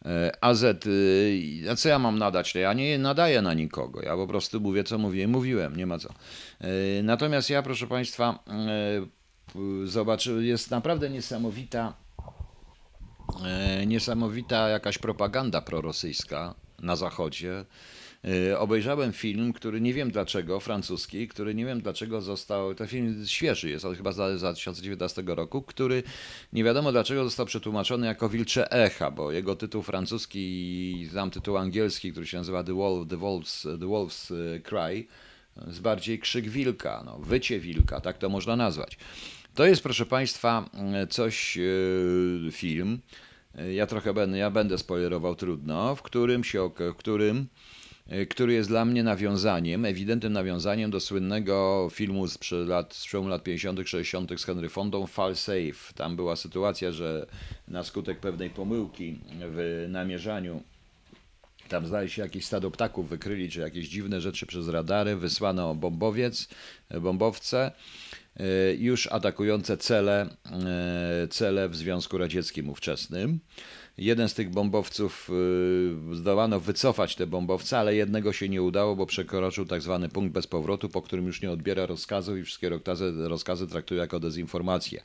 E, AZ, y, a co ja mam nadać? Ja nie nadaję na nikogo. Ja po prostu mówię, co mówiłem. Mówiłem, nie ma co. E, natomiast ja, proszę Państwa, e, zobaczyłem, jest naprawdę niesamowita, niesamowita jakaś propaganda prorosyjska na Zachodzie Y, obejrzałem film, który nie wiem dlaczego, francuski, który nie wiem dlaczego został, ten film świeży jest, on chyba z 2019 roku, który nie wiadomo dlaczego został przetłumaczony jako Wilcze Echa, bo jego tytuł francuski i tam tytuł angielski, który się nazywa The, Wolf, The, Wolves, The Wolves y, Cry, jest bardziej krzyk wilka, no, wycie wilka, tak to można nazwać. To jest, proszę Państwa, y, coś, film, ja trochę będę, ja będę spoilerował trudno, w którym się, w którym E, który jest dla mnie nawiązaniem, ewidentnym nawiązaniem do słynnego filmu z przełomu lat 50., 60. z Henry Fondą, Fall Safe. Tam była sytuacja, że na skutek pewnej pomyłki w namierzaniu tam zdaje się stad stado ptaków wykryli, czy jakieś dziwne rzeczy przez radary, wysłano bombowiec, e, bombowce e, już atakujące cele, cele w Związku Radzieckim ówczesnym. Jeden z tych bombowców y, zdołano wycofać te bombowce, ale jednego się nie udało, bo przekroczył tak zwany punkt bez powrotu, po którym już nie odbiera rozkazów i wszystkie rozkazy, traktuje jako dezinformację.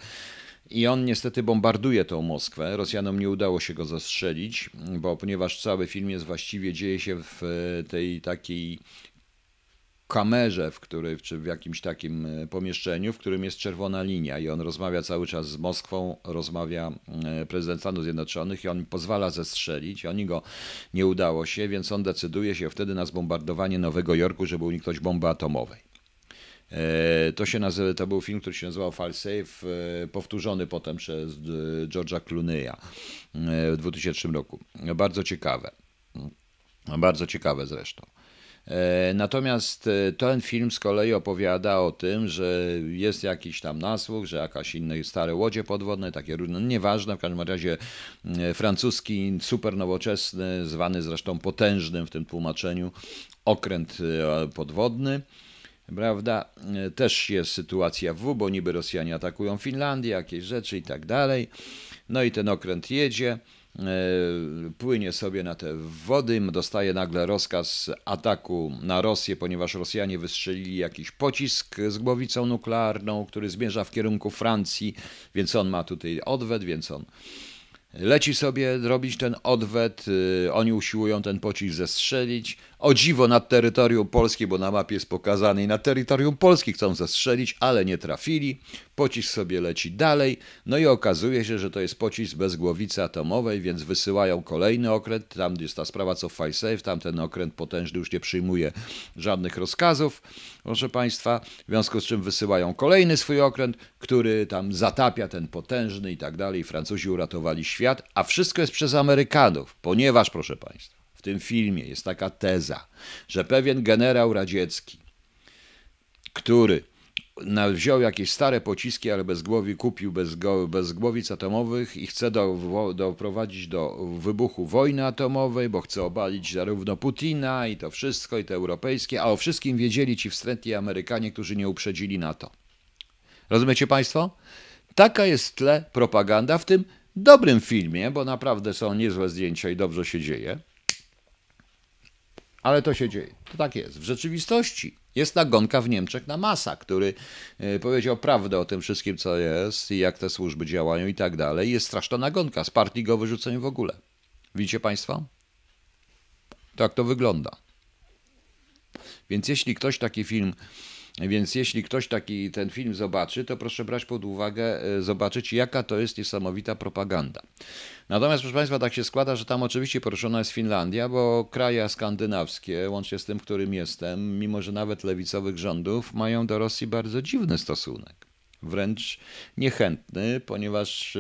I on niestety bombarduje tą Moskwę. Rosjanom nie udało się go zastrzelić, bo ponieważ cały film jest właściwie dzieje się w y, tej takiej kamerze, w której, czy w jakimś takim e, pomieszczeniu, w którym jest czerwona linia i on rozmawia cały czas z Moskwą, rozmawia e, prezydent Stanów Zjednoczonych i on pozwala zestrzelić. Oni go nie udało się, więc on decyduje się wtedy na zbombardowanie Nowego Jorku, żeby uniknąć bomby atomowej. E, to się nazywa, to był film, który się nazywał False Save, powtórzony potem przez George'a Clooney'a w 2000 roku. Bardzo ciekawe. Bardzo ciekawe zresztą. E, natomiast e, ten film z kolei opowiada o tym, że jest jakiś tam nasłuch, że jakaś inne stare łodzie podwodne, takie różne, no nieważne, w każdym razie mm, e, francuski, super nowoczesny, zwany zresztą potężnym w tym tłumaczeniu, okręt podwodny. Prawda? Też jest sytuacja w, bo niby Rosjanie atakują Finlandię, jakieś rzeczy i tak dalej. No i ten okręt jedzie. E, płynie sobie na te wody, dostaje nagle rozkaz ataku na Rosję, ponieważ Rosjanie wystrzelili jakiś pocisk z głowicą nuklearną, który zmierza w kierunku Francji, więc on ma tutaj odwet, więc on leci sobie robić ten odwet, e, oni usiłują ten pocisk zestrzelić, o dziwo na terytorium Polski, bo na mapie jest pokazane i na terytorium Polski chcą zastrzelić, ale nie trafili. Pocisk sobie leci dalej, no i okazuje się, że to jest pocisk bez głowicy atomowej, więc wysyłają kolejny okręt, tam jest ta sprawa co w tam ten okręt potężny już nie przyjmuje żadnych rozkazów, proszę Państwa, w związku z czym wysyłają kolejny swój okręt, który tam zatapia ten potężny i tak dalej, Francuzi uratowali świat, a wszystko jest przez Amerykanów, ponieważ, proszę Państwa, w tym filmie jest taka teza, że pewien generał radziecki, który wziął jakieś stare pociski, ale bez głowi kupił bez, bez głowic atomowych i chce do, doprowadzić do wybuchu wojny atomowej, bo chce obalić zarówno Putina i to wszystko, i te europejskie, a o wszystkim wiedzieli ci wstrętni Amerykanie, którzy nie uprzedzili NATO. Rozumiecie Państwo? Taka jest tle propaganda w tym dobrym filmie, bo naprawdę są niezłe zdjęcia i dobrze się dzieje. Ale to się dzieje. To tak jest. W rzeczywistości jest nagonka w Niemczech na Masa, który e, powiedział prawdę o tym wszystkim, co jest i jak te służby działają i tak dalej. Jest straszna nagonka. Z partii go wyrzuceniu w ogóle. Widzicie Państwo? Tak to wygląda. Więc jeśli ktoś taki film więc jeśli ktoś taki ten film zobaczy, to proszę brać pod uwagę, e, zobaczyć jaka to jest niesamowita propaganda. Natomiast, proszę Państwa, tak się składa, że tam oczywiście poruszona jest Finlandia, bo kraje skandynawskie, łącznie z tym, którym jestem, mimo że nawet lewicowych rządów, mają do Rosji bardzo dziwny stosunek. Wręcz niechętny, ponieważ e,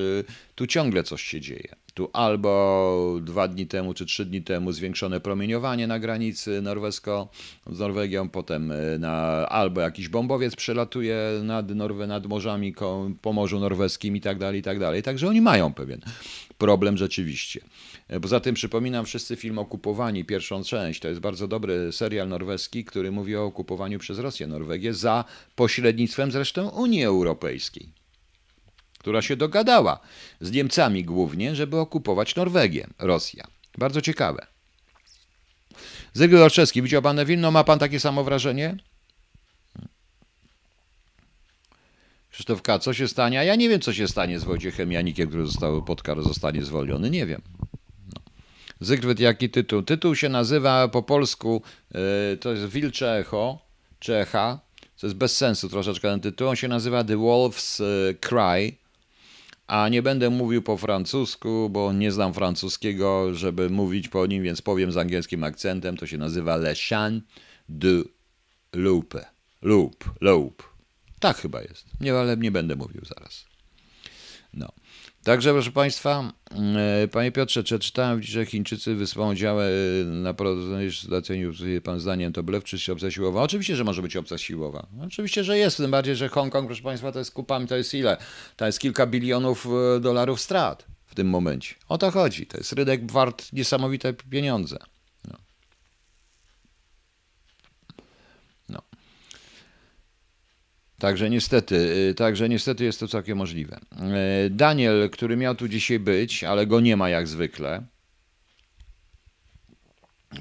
tu ciągle coś się dzieje tu albo dwa dni temu czy trzy dni temu zwiększone promieniowanie na granicy norwesko z Norwegią, potem e, na, albo jakiś bombowiec przelatuje nad, Norwe, nad morzami, po Morzu Norweskim i tak dalej, i tak dalej. Także oni mają pewien problem rzeczywiście. E, poza tym przypominam wszyscy film Okupowani, pierwszą część. To jest bardzo dobry serial norweski, który mówi o okupowaniu przez Rosję Norwegię za pośrednictwem zresztą Unii Europejskiej która się dogadała z Niemcami głównie, żeby okupować Norwegię, Rosja. Bardzo ciekawe. Zygmunt Olszewski, widział pan Wilno, ma pan takie samo wrażenie? Krzysztof K., co się stanie? A ja nie wiem, co się stanie z Wojciechem Janikiem, który został pod zostanie zwolniony. Nie wiem. No. Zygmunt, jaki tytuł? Tytuł się nazywa po polsku, yy, to jest Wilcze Echo, Czecha, co jest bez sensu troszeczkę ten tytuł. On się nazywa The Wolf's e, Cry a nie będę mówił po francusku, bo nie znam francuskiego, żeby mówić po nim, więc powiem z angielskim akcentem. To się nazywa Le Chien de Loupe. Loup, loup. Tak chyba jest. Nie, ale nie będę mówił zaraz. No. Także, proszę Państwa, mm, e, Panie Piotrze, przeczytałem, że Chińczycy wysyłają działę e, na zleceniu Pan zdaniem to blef czy obca siłowa? Oczywiście, że może być obca siłowa. Oczywiście, że jest, tym bardziej, że Hongkong, proszę Państwa, to jest kupami, to jest ile? To jest kilka bilionów e, dolarów strat w tym momencie. O to chodzi. To jest rynek wart niesamowite pieniądze. Także niestety, y, także niestety jest to całkiem możliwe. Y, Daniel, który miał tu dzisiaj być, ale go nie ma jak zwykle.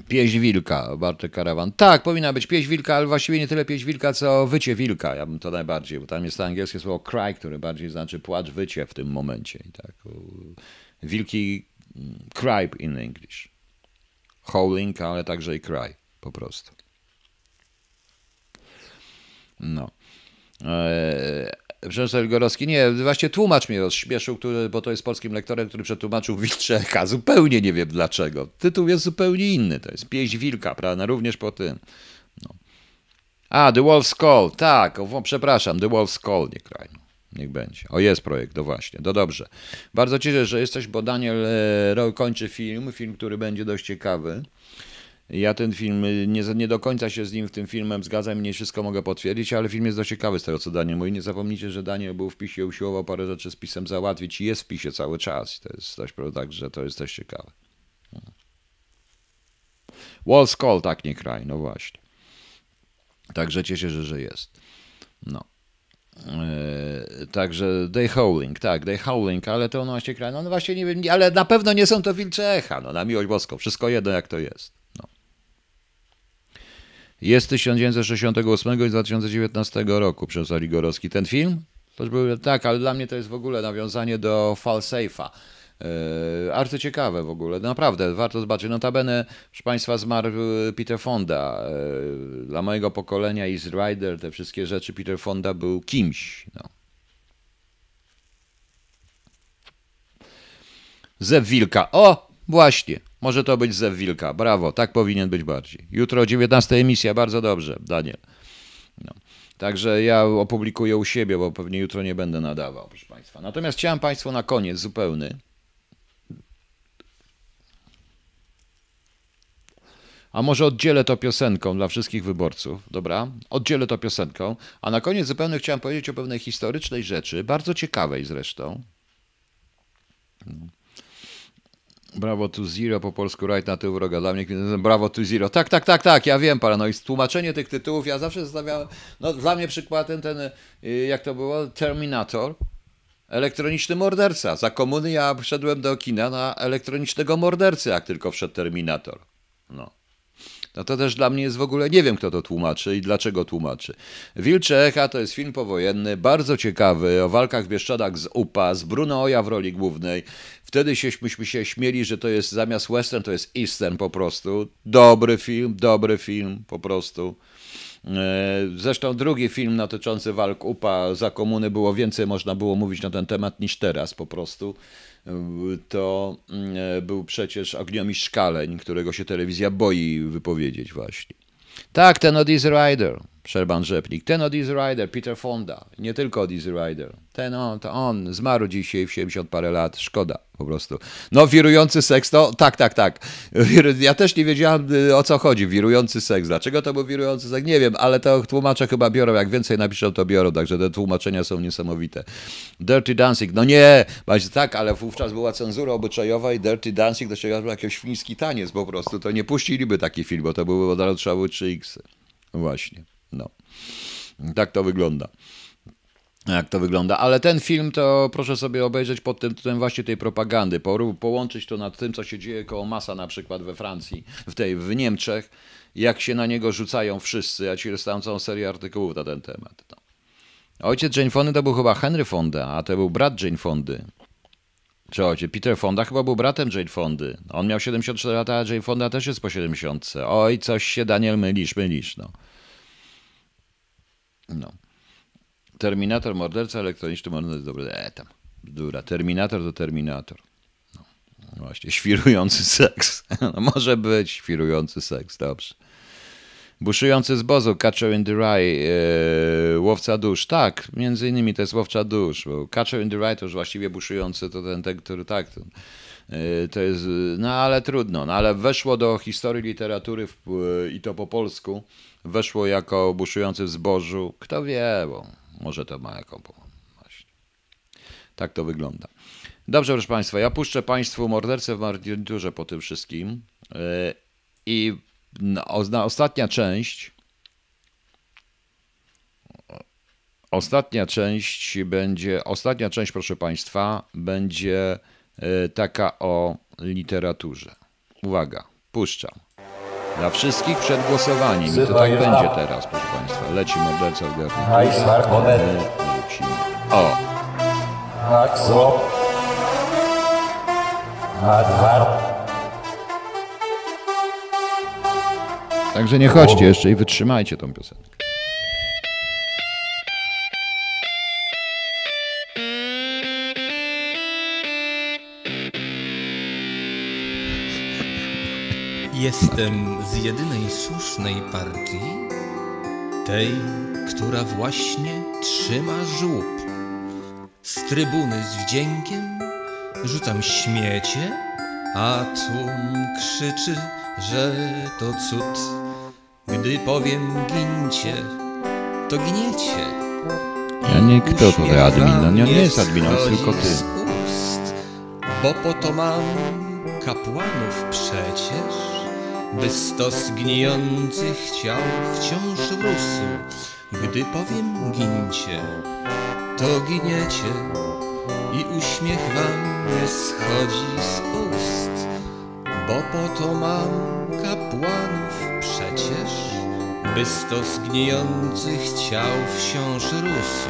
Pieś wilka, Bartek Karawan. Tak, powinna być pieś wilka, ale właściwie nie tyle pieś wilka, co wycie wilka. Ja bym to najbardziej, bo tam jest to angielskie słowo cry, które bardziej znaczy płacz, wycie w tym momencie. tak, wilki mm, cry in English. Howling, ale także i cry, po prostu. No. Przemysław e, Gorowski, nie, właśnie tłumacz mnie rozśmieszył, który, bo to jest polskim lektorem, który przetłumaczył Wilczeka. Zupełnie nie wiem dlaczego. Tytuł jest zupełnie inny. To jest Pieść Wilka, prawda? Również po tym. No. A, The Wolf's Call. Tak, o, przepraszam, The Wolf's Call, nie kraj. Niech będzie. O, jest projekt, to właśnie, no dobrze. Bardzo cieszę, że jesteś, bo Daniel e, kończy film, film, który będzie dość ciekawy. Ja ten film, y, nie, nie do końca się z nim, w tym filmem zgadzam nie wszystko mogę potwierdzić, ale film jest dość ciekawy z tego, co Daniel mówi. Nie zapomnijcie, że Daniel był w PiSie, usiłował parę rzeczy z PiSem załatwić i jest w PiSie cały czas. I to jest coś, tak, że to jest też ciekawe. Hmm. Wall's Call tak nie kraj, no właśnie. Także cieszę się, że jest. No. Yy, także Day Howling, tak, Day Howling, ale to on właśnie kraj. No, no właśnie nie wiem, ale na pewno nie są to wilcze echa, no na miłość boską, wszystko jedno jak to jest. Jest 1968 i 2019 roku przez Aligorowski. Ten film? Toż był, tak, ale dla mnie to jest w ogóle nawiązanie do Falsafe'a. Yy, arty ciekawe w ogóle, naprawdę, warto zobaczyć. Notabene, proszę Państwa, zmarł yy, Peter Fonda. Yy, dla mojego pokolenia East Rider, te wszystkie rzeczy, Peter Fonda był kimś. No. Wilka. O, właśnie. Może to być Zew Wilka. Brawo, tak powinien być bardziej. Jutro 19 emisja, bardzo dobrze, Daniel. No. Także ja opublikuję u siebie, bo pewnie jutro nie będę nadawał, proszę Państwa. Natomiast chciałem Państwu na koniec zupełny. A może oddzielę to piosenką dla wszystkich wyborców, dobra? Oddzielę to piosenką. A na koniec zupełnie chciałem powiedzieć o pewnej historycznej rzeczy, bardzo ciekawej zresztą. No. Brawo to Zero po polsku right na tył wroga. Dla mnie Brawo to Zero. Tak, tak, tak, tak, ja wiem no i Tłumaczenie tych tytułów ja zawsze zostawiałem. No dla mnie przykładem ten, y, jak to było, Terminator. Elektroniczny morderca. Za komuny ja wszedłem do kina na elektronicznego mordercy, jak tylko wszedł Terminator. No. No to też dla mnie jest w ogóle, nie wiem kto to tłumaczy i dlaczego tłumaczy. Wilcze Echa to jest film powojenny, bardzo ciekawy, o walkach w Bieszczadach z UPA, z Bruno Oja w roli głównej. Wtedy się, myśmy się śmieli, że to jest zamiast western, to jest eastern po prostu. Dobry film, dobry film po prostu. E, zresztą drugi film dotyczący walk UPA za komuny było więcej, można było mówić na ten temat niż teraz po prostu to mm, był przecież ogniomist szkaleń, którego się telewizja boi wypowiedzieć właśnie. Tak, ten od Rider. Szerban Rzepnik. Ten od Easy Rider, Peter Fonda. Nie tylko od Easy Rider. Ten on, to on. Zmarł dzisiaj w 70 parę lat. Szkoda po prostu. No, wirujący seks to... Tak, tak, tak. Ja też nie wiedziałem, y, o co chodzi. Wirujący seks. Dlaczego to był wirujący seks? Nie wiem, ale to tłumacze chyba biorą. Jak więcej napiszą, to biorą. Także te tłumaczenia są niesamowite. Dirty Dancing. No nie! Tak, ale wówczas była cenzura obyczajowa i Dirty Dancing to się jakiś fiński taniec po prostu. To nie puściliby taki film, bo to były od razu 3x. No właśnie. Tak to wygląda jak to wygląda. Ale ten film to proszę sobie obejrzeć pod tym, tym właśnie tej propagandy, połączyć to nad tym, co się dzieje koło masa na przykład we Francji, w tej w Niemczech, jak się na niego rzucają wszyscy. Ja ci dostałem całą serię artykułów na ten temat. No. Ojciec Jane Fonda to był chyba Henry Fonda, a to był brat Jane Fondy. Czy ojciec? Peter Fonda chyba był bratem Jane Fondy. On miał 74 lata, a Jane Fonda też jest po 70. Oj, coś się Daniel mylisz, mylisz, no. No. Terminator, morderca elektroniczny, morderca, dobry, e, tam, dura. Terminator to Terminator. No, no właśnie, świrujący seks. No, może być świrujący seks, dobrze. Buszujący z bozu, Catcher in the Rye, e, Łowca Dusz. Tak, między innymi to jest Łowca Dusz, bo Catcher in the Rye to już właściwie buszujący, to ten, ten który tak, to, e, to jest, no ale trudno, no ale weszło do historii literatury w, e, i to po polsku weszło jako buszujący w zbożu. Kto wie, bo może to ma jaką właśnie. Tak to wygląda. Dobrze, proszę Państwa, ja puszczę Państwu mordercę w martyrniturze po tym wszystkim. E, I ostatnia część. Ostatnia część będzie, ostatnia część, proszę Państwa, będzie e, taka o literaturze. Uwaga, puszczam. Dla wszystkich przed głosowaniem. I to tak będzie teraz, proszę Państwa. Leci morderca w garniturze. O! Maxo. Tak, Adwart. Tak, Także nie chodźcie jeszcze i wytrzymajcie tą piosenkę. Jestem z jedynej słusznej partii, tej, która właśnie trzyma żłób. Z trybuny z wdziękiem rzucam śmiecie, a tłum krzyczy, że to cud. Gdy powiem gincie, to gniecie. Ja nie kto to admin, nie, nie jest adminem, tylko ty. Ust, bo po to mam kapłanów przecież by stos gnijących ciał wciąż rósł. Gdy powiem gincie, to giniecie i uśmiech wam nie schodzi z ust, bo po to mam kapłanów przecież, by stos gnijących ciał wciąż rósł.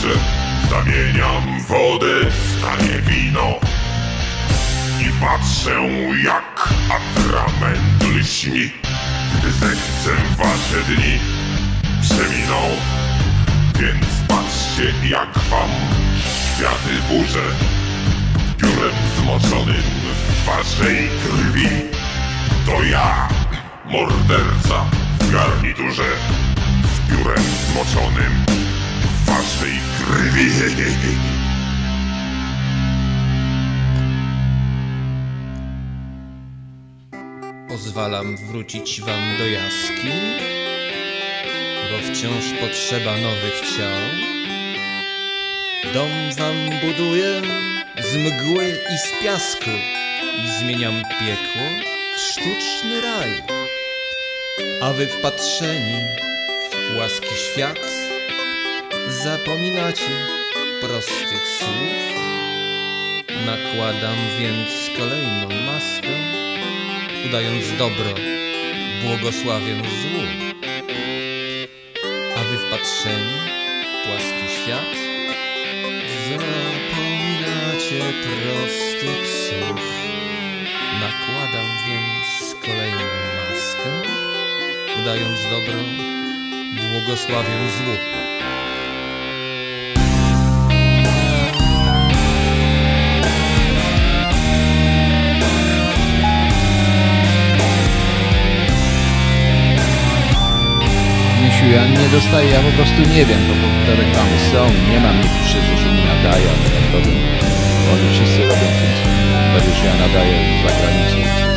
górze Zamieniam wodę w stanie wino I patrzę jak atrament lśni Gdy zechcę wasze dni przeminą Więc patrzcie jak wam światy burzę Piórem zmoczonym w waszej krwi To ja, morderca w garniturze Z piórem zmoczonym w waszej krwi krwi. Pozwalam wrócić wam do jaskiń, bo wciąż potrzeba nowych ciał. Dom wam buduję z mgły i z piasku i zmieniam piekło w sztuczny raj. A wy wpatrzeni w płaski świat zapominacie prostych słów. Nakładam więc kolejną maskę, udając dobro, błogosławię zło. A wy wpatrzeni w płaski świat, zapominacie prostych słów. Nakładam więc kolejną maskę, udając dobro, błogosławię zło. gościu, ja nie dostaję, ja po prostu nie wiem, bo te reklamy są, nie mam ich przecież nie nadaje, ale robią, oni wszyscy robią, więc prawie, że ja nadaję za granicą.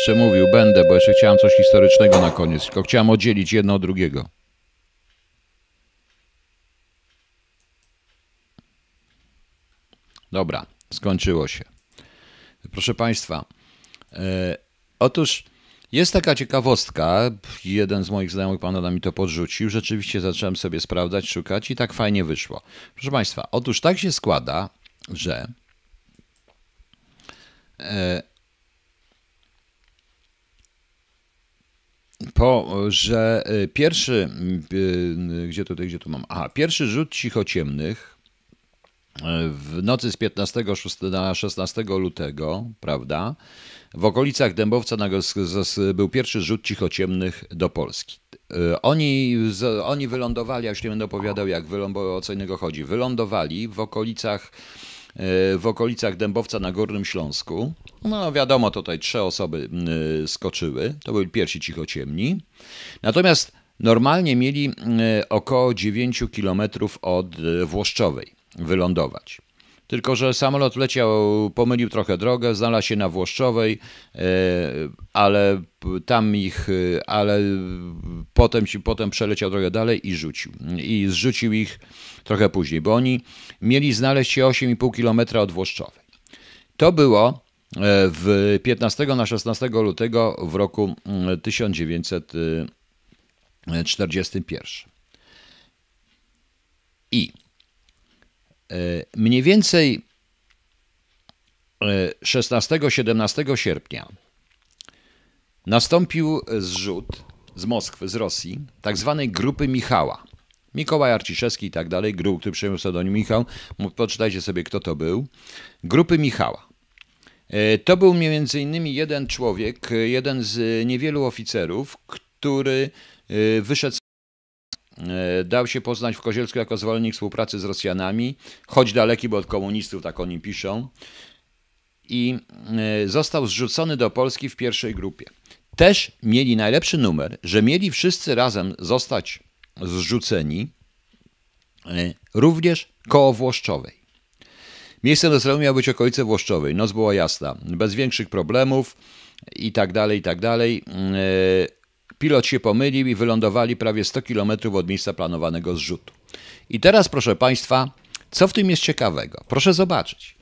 jeszcze mówił, będę, bo jeszcze chciałem coś historycznego na koniec, tylko chciałem oddzielić jedno od drugiego. Dobra, skończyło się. Proszę Państwa, e, otóż jest taka ciekawostka. Jeden z moich znajomych pana mi to podrzucił. Rzeczywiście zacząłem sobie sprawdzać, szukać i tak fajnie wyszło. Proszę Państwa, otóż tak się składa, że. E, to, że y, pierwszy, y, y, gdzie tutaj, gdzie tu mam, aha, pierwszy rzut cichociemnych w nocy z 15 na 16 lutego, prawda, w okolicach Dębowca był pierwszy rzut cichociemnych do Polski. Oni, oni wylądowali, ja już nie będę opowiadał jak, o co innego chodzi, wylądowali w okolicach E, w okolicach Dębowca na Górnym Śląsku. No wiadomo, tutaj trzy osoby e, skoczyły, to byli pierwsi cichociemni. Natomiast normalnie mieli e, około 9 km od Włoszczowej wylądować. Tylko, że samolot leciał, pomylił trochę drogę, znalazł się na Włoszczowej, e, ale tam ich, e, ale potem, potem przeleciał drogę dalej i rzucił. I zrzucił ich trochę później, bo oni mieli znaleźć się 8,5 kilometra od Włoszczowej. To było e, w 15 na 16 lutego w roku 1941. Mm, I E, mniej więcej 16-17 e, sierpnia nastąpił zrzut z Moskwy, z Rosji, tak zwanej Grupy Michała. Mikołaj Arciszewski i tak dalej, grup, który przyjął pseudonim Michał. Poczytajcie sobie, kto to był. Grupy Michała. E, to był m.in. jeden człowiek, jeden z niewielu oficerów, który wyszedł E, dał się poznać w Kozielsku jako zwolennik współpracy z Rosjanami, choć daleki, bo od komunistów, tak oni piszą. I e, został zrzucony do Polski w pierwszej grupie. Też mieli najlepszy numer, że mieli wszyscy razem zostać zrzuceni, e, również koło Włoszczowej. Miejscem do strzelby miały być okolice Włoszczowej. Noc była jasna, bez większych problemów i tak dalej, i tak dalej. Pilot się pomylił i wylądowali prawie 100 km od miejsca planowanego zrzutu. I teraz, proszę Państwa, co w tym jest ciekawego? Proszę zobaczyć.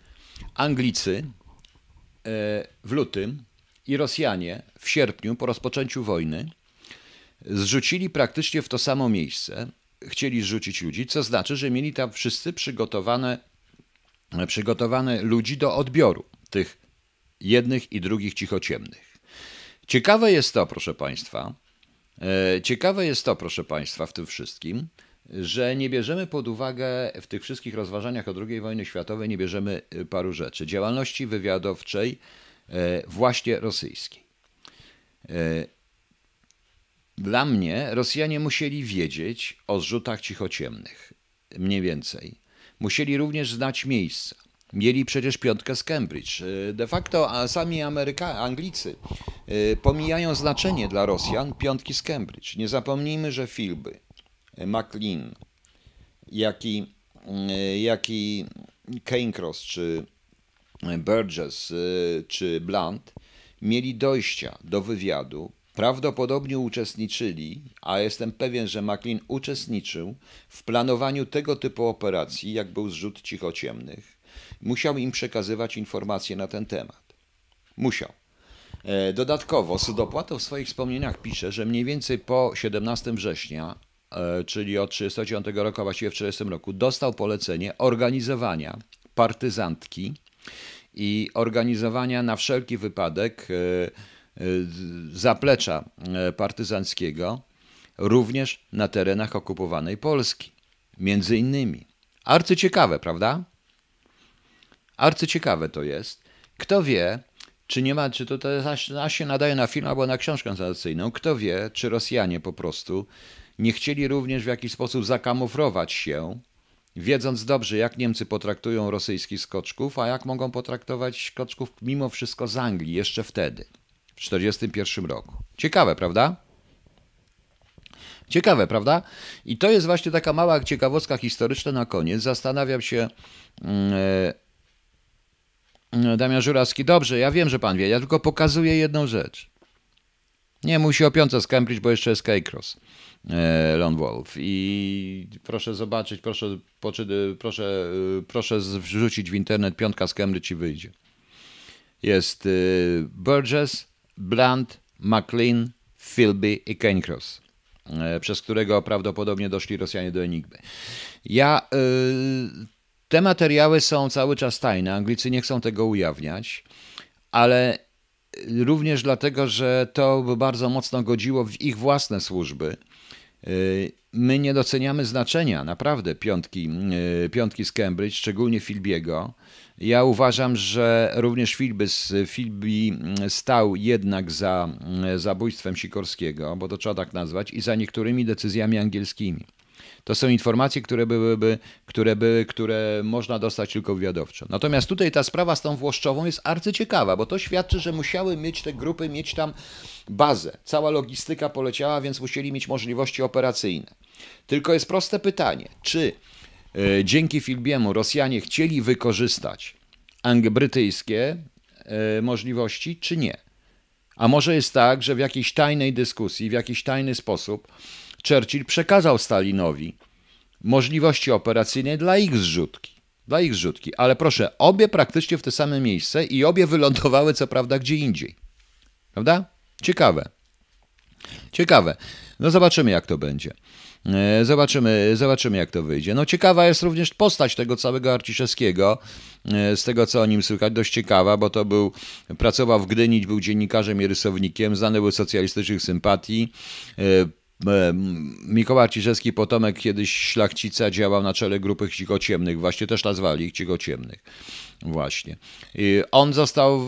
Anglicy e, w lutym i Rosjanie w sierpniu po rozpoczęciu wojny zrzucili praktycznie w to samo miejsce. Chcieli zrzucić ludzi, co znaczy, że mieli tam wszyscy przygotowane, przygotowane ludzi do odbioru tych jednych i drugich cichociemnych. Ciekawe jest to, proszę Państwa, E, ciekawe jest to, proszę Państwa, w tym wszystkim, że nie bierzemy pod uwagę w tych wszystkich rozważaniach o II wojnie światowej, nie bierzemy e, paru rzeczy. Działalności wywiadowczej e, właśnie rosyjskiej. Dla mnie Rosjanie musieli wiedzieć o zrzutach cichociemnych, mniej więcej. Musieli również znać miejsca. Mieli przecież piątkę z Cambridge. E, de facto a sami Ameryka, Anglicy e, pomijają znaczenie dla Rosjan piątki z Cambridge. Nie zapomnijmy, że Filby, e, McLean, jak i, mm, jak i czy Burgess, czy Blunt mieli dojścia do wywiadu, prawdopodobnie uczestniczyli, a jestem pewien, że McLean uczestniczył w planowaniu tego typu operacji, jak był zrzut cichociemnych musiał im przekazywać informacje na ten temat. Musiał. E, dodatkowo Sudopłata w swoich wspomnieniach pisze, że mniej więcej po 17 września, e, czyli od 1939 roku, a właściwie w 1940 roku, dostał polecenie organizowania partyzantki i organizowania na wszelki wypadek e, zaplecza partyzanckiego również na terenach okupowanej Polski. Między innymi. Arcyciekawe, prawda? Arcyciekawe to jest. Kto wie, czy nie ma, czy to, to się nadaje na film albo na książkę sensacyjną. Kto wie, czy Rosjanie po prostu nie chcieli również w jakiś sposób zakamufrować się, wiedząc dobrze, jak Niemcy potraktują rosyjskich skoczków, a jak mogą potraktować skoczków mimo wszystko z Anglii jeszcze wtedy, w 1941 roku. Ciekawe, prawda? Ciekawe, prawda? I to jest właśnie taka mała ciekawostka historyczna na koniec. Zastanawiam się. Yy, E, Damian Żurawski, dobrze, ja wiem, że pan wie, ja tylko pokazuję jedną rzecz. Nie musi opiąca skęplić, bo jeszcze jest Kejkros, e, Lon Wolf. I proszę zobaczyć, proszę, poczy, proszę, e, proszę wrzucić w internet piątka z Cambridge i wyjdzie. Jest Burgess, Blunt, McLean, Philby i Kejkros, przez którego prawdopodobnie doszli Rosjanie do Enigmy. Ja... Te materiały są cały czas tajne. Anglicy nie chcą tego ujawniać, ale również dlatego, że to by bardzo mocno godziło w ich własne służby. Y, my nie doceniamy znaczenia naprawdę piątki, y, piątki z Cambridge, szczególnie Filbiego. Ja uważam, że również Filby Filby mm, stał jednak za mm, zabójstwem Sikorskiego, bo to trzeba tak nazwać, i za niektórymi decyzjami angielskimi. To są informacje, które byłyby, które, były, które można dostać tylko wywiadowczo. Natomiast tutaj ta sprawa z tą Włoszczową jest arcyciekawa, bo to świadczy, że musiały mieć te grupy, mieć tam bazę. Cała logistyka poleciała, więc musieli mieć możliwości operacyjne. Tylko jest proste pytanie, czy e, dzięki Filbiemu Rosjanie chcieli wykorzystać brytyjskie e, możliwości, czy nie? A może jest tak, że w jakiejś tajnej dyskusji, w jakiś tajny sposób Churchill przekazał Stalinowi możliwości operacyjne dla ich zrzutki. Dla ich zrzutki, ale proszę, obie praktycznie w te same miejsce i obie wylądowały co prawda gdzie indziej. Prawda? Ciekawe. Ciekawe. No zobaczymy jak to będzie. E, zobaczymy, zobaczymy, jak to wyjdzie. No ciekawa jest również postać tego całego Arciszewskiego, e, z tego co o nim słychać, dość ciekawa, bo to był, pracował w Gdyni, był dziennikarzem i rysownikiem, znany był socjalistycznych sympatii, e, Mikołaj Ciszewski, potomek kiedyś szlachcica, działał na czele grupy ciemnych, właśnie też nazwali ich ciemnych. Właśnie. I on został,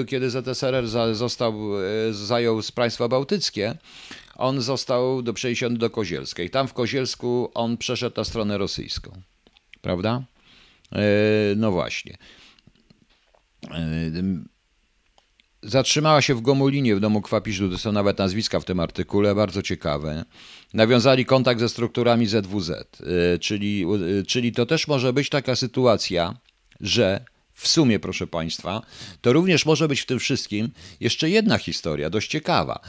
e, kiedy ZSRR został, e, zajął z państwa bałtyckie, on został do, przeniesiony do Kozielskiej. Tam w Kozielsku on przeszedł na stronę rosyjską. Prawda? E, no właśnie. Zatrzymała się w Gomulinie w domu Kwapiszu. to są nawet nazwiska w tym artykule, bardzo ciekawe. Nawiązali kontakt ze strukturami ZWZ, y, czyli, y, czyli to też może być taka sytuacja, że w sumie, proszę Państwa, to również może być w tym wszystkim jeszcze jedna historia, dość ciekawa.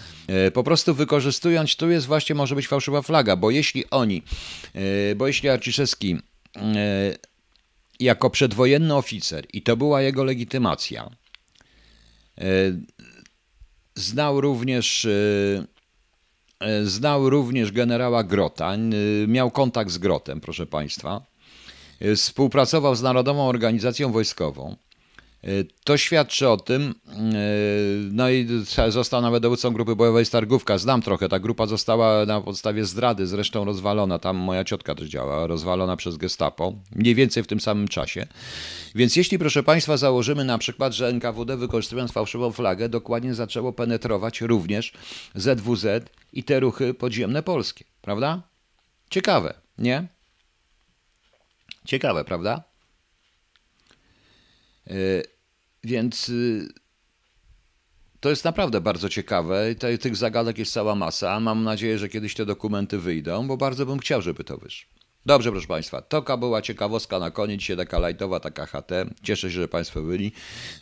Y, po prostu wykorzystując, tu jest właśnie może być fałszywa flaga, bo jeśli oni, bo jeśli Arciszewski jako przedwojenny oficer i to była jego legitymacja, E, znał również e, e, znał również generała Grotań, miał kontakt z Grotem, proszę Państwa. Współpracował z Narodową Organizacją Wojskową. To świadczy o tym, e, no i został nawet dowódcą grupy bojowej Stargówka. Znam trochę, ta grupa została na podstawie zdrady zresztą rozwalona, tam moja ciotka też działa, rozwalona przez gestapo, mniej więcej w tym samym czasie. Więc jeśli, proszę Państwa, założymy na przykład, że NKWD wykorzystując fałszywą flagę, dokładnie zaczęło penetrować również ZWZ i te ruchy podziemne polskie, prawda? Ciekawe, nie? Ciekawe, prawda? E, więc y, to jest naprawdę bardzo ciekawe. tych zagadek jest cała masa. Mam nadzieję, że kiedyś te dokumenty wyjdą, bo bardzo bym chciał, żeby to wyszło. Dobrze, proszę Państwa, taka była ciekawostka na koniec, się taka lajtowa, taka HT. Cieszę się, że Państwo byli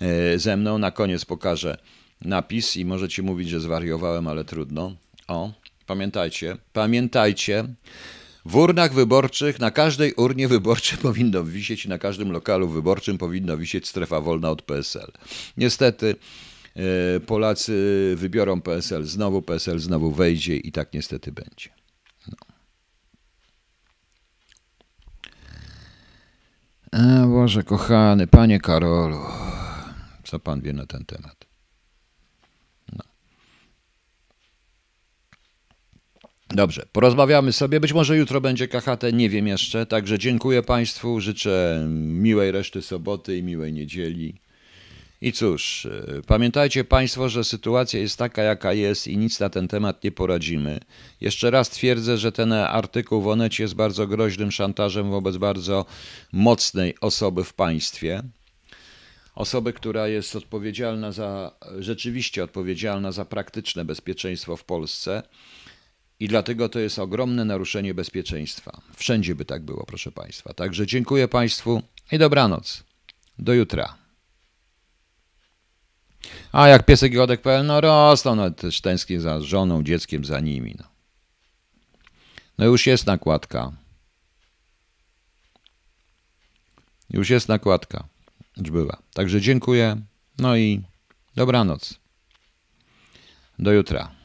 e, ze mną. Na koniec pokażę napis i możecie mówić, że zwariowałem, ale trudno. O, pamiętajcie, pamiętajcie, w urnach wyborczych, na każdej urnie wyborczej powinno wisieć, na każdym lokalu wyborczym powinno wisieć strefa wolna od PSL. Niestety e, Polacy wybiorą PSL znowu, PSL znowu wejdzie i tak niestety będzie. No. A e, Boże kochany, panie Karolu, co pan wie na ten temat? Dobrze, porozmawiamy sobie. Być może jutro będzie KHT, nie wiem jeszcze. Także dziękuję Państwu, życzę miłej reszty soboty i miłej niedzieli. I cóż, e, pamiętajcie Państwo, że sytuacja jest taka, jaka jest i nic na ten temat nie poradzimy. Jeszcze raz twierdzę, że ten artykuł w Onecie jest bardzo groźnym szantażem wobec bardzo mocnej osoby w państwie. Osoby, która jest odpowiedzialna za, rzeczywiście odpowiedzialna za praktyczne bezpieczeństwo w Polsce. I dlatego to jest ogromne naruszenie bezpieczeństwa. Wszędzie by tak było, proszę Państwa. Także dziękuję Państwu i dobranoc. Do jutra. A jak piesek godek.pl, no rosną, no też tęsknię za żoną, dzieckiem, za nimi. No, no już jest nakładka. Już jest nakładka. Już była. Także dziękuję. No i dobranoc. Do jutra.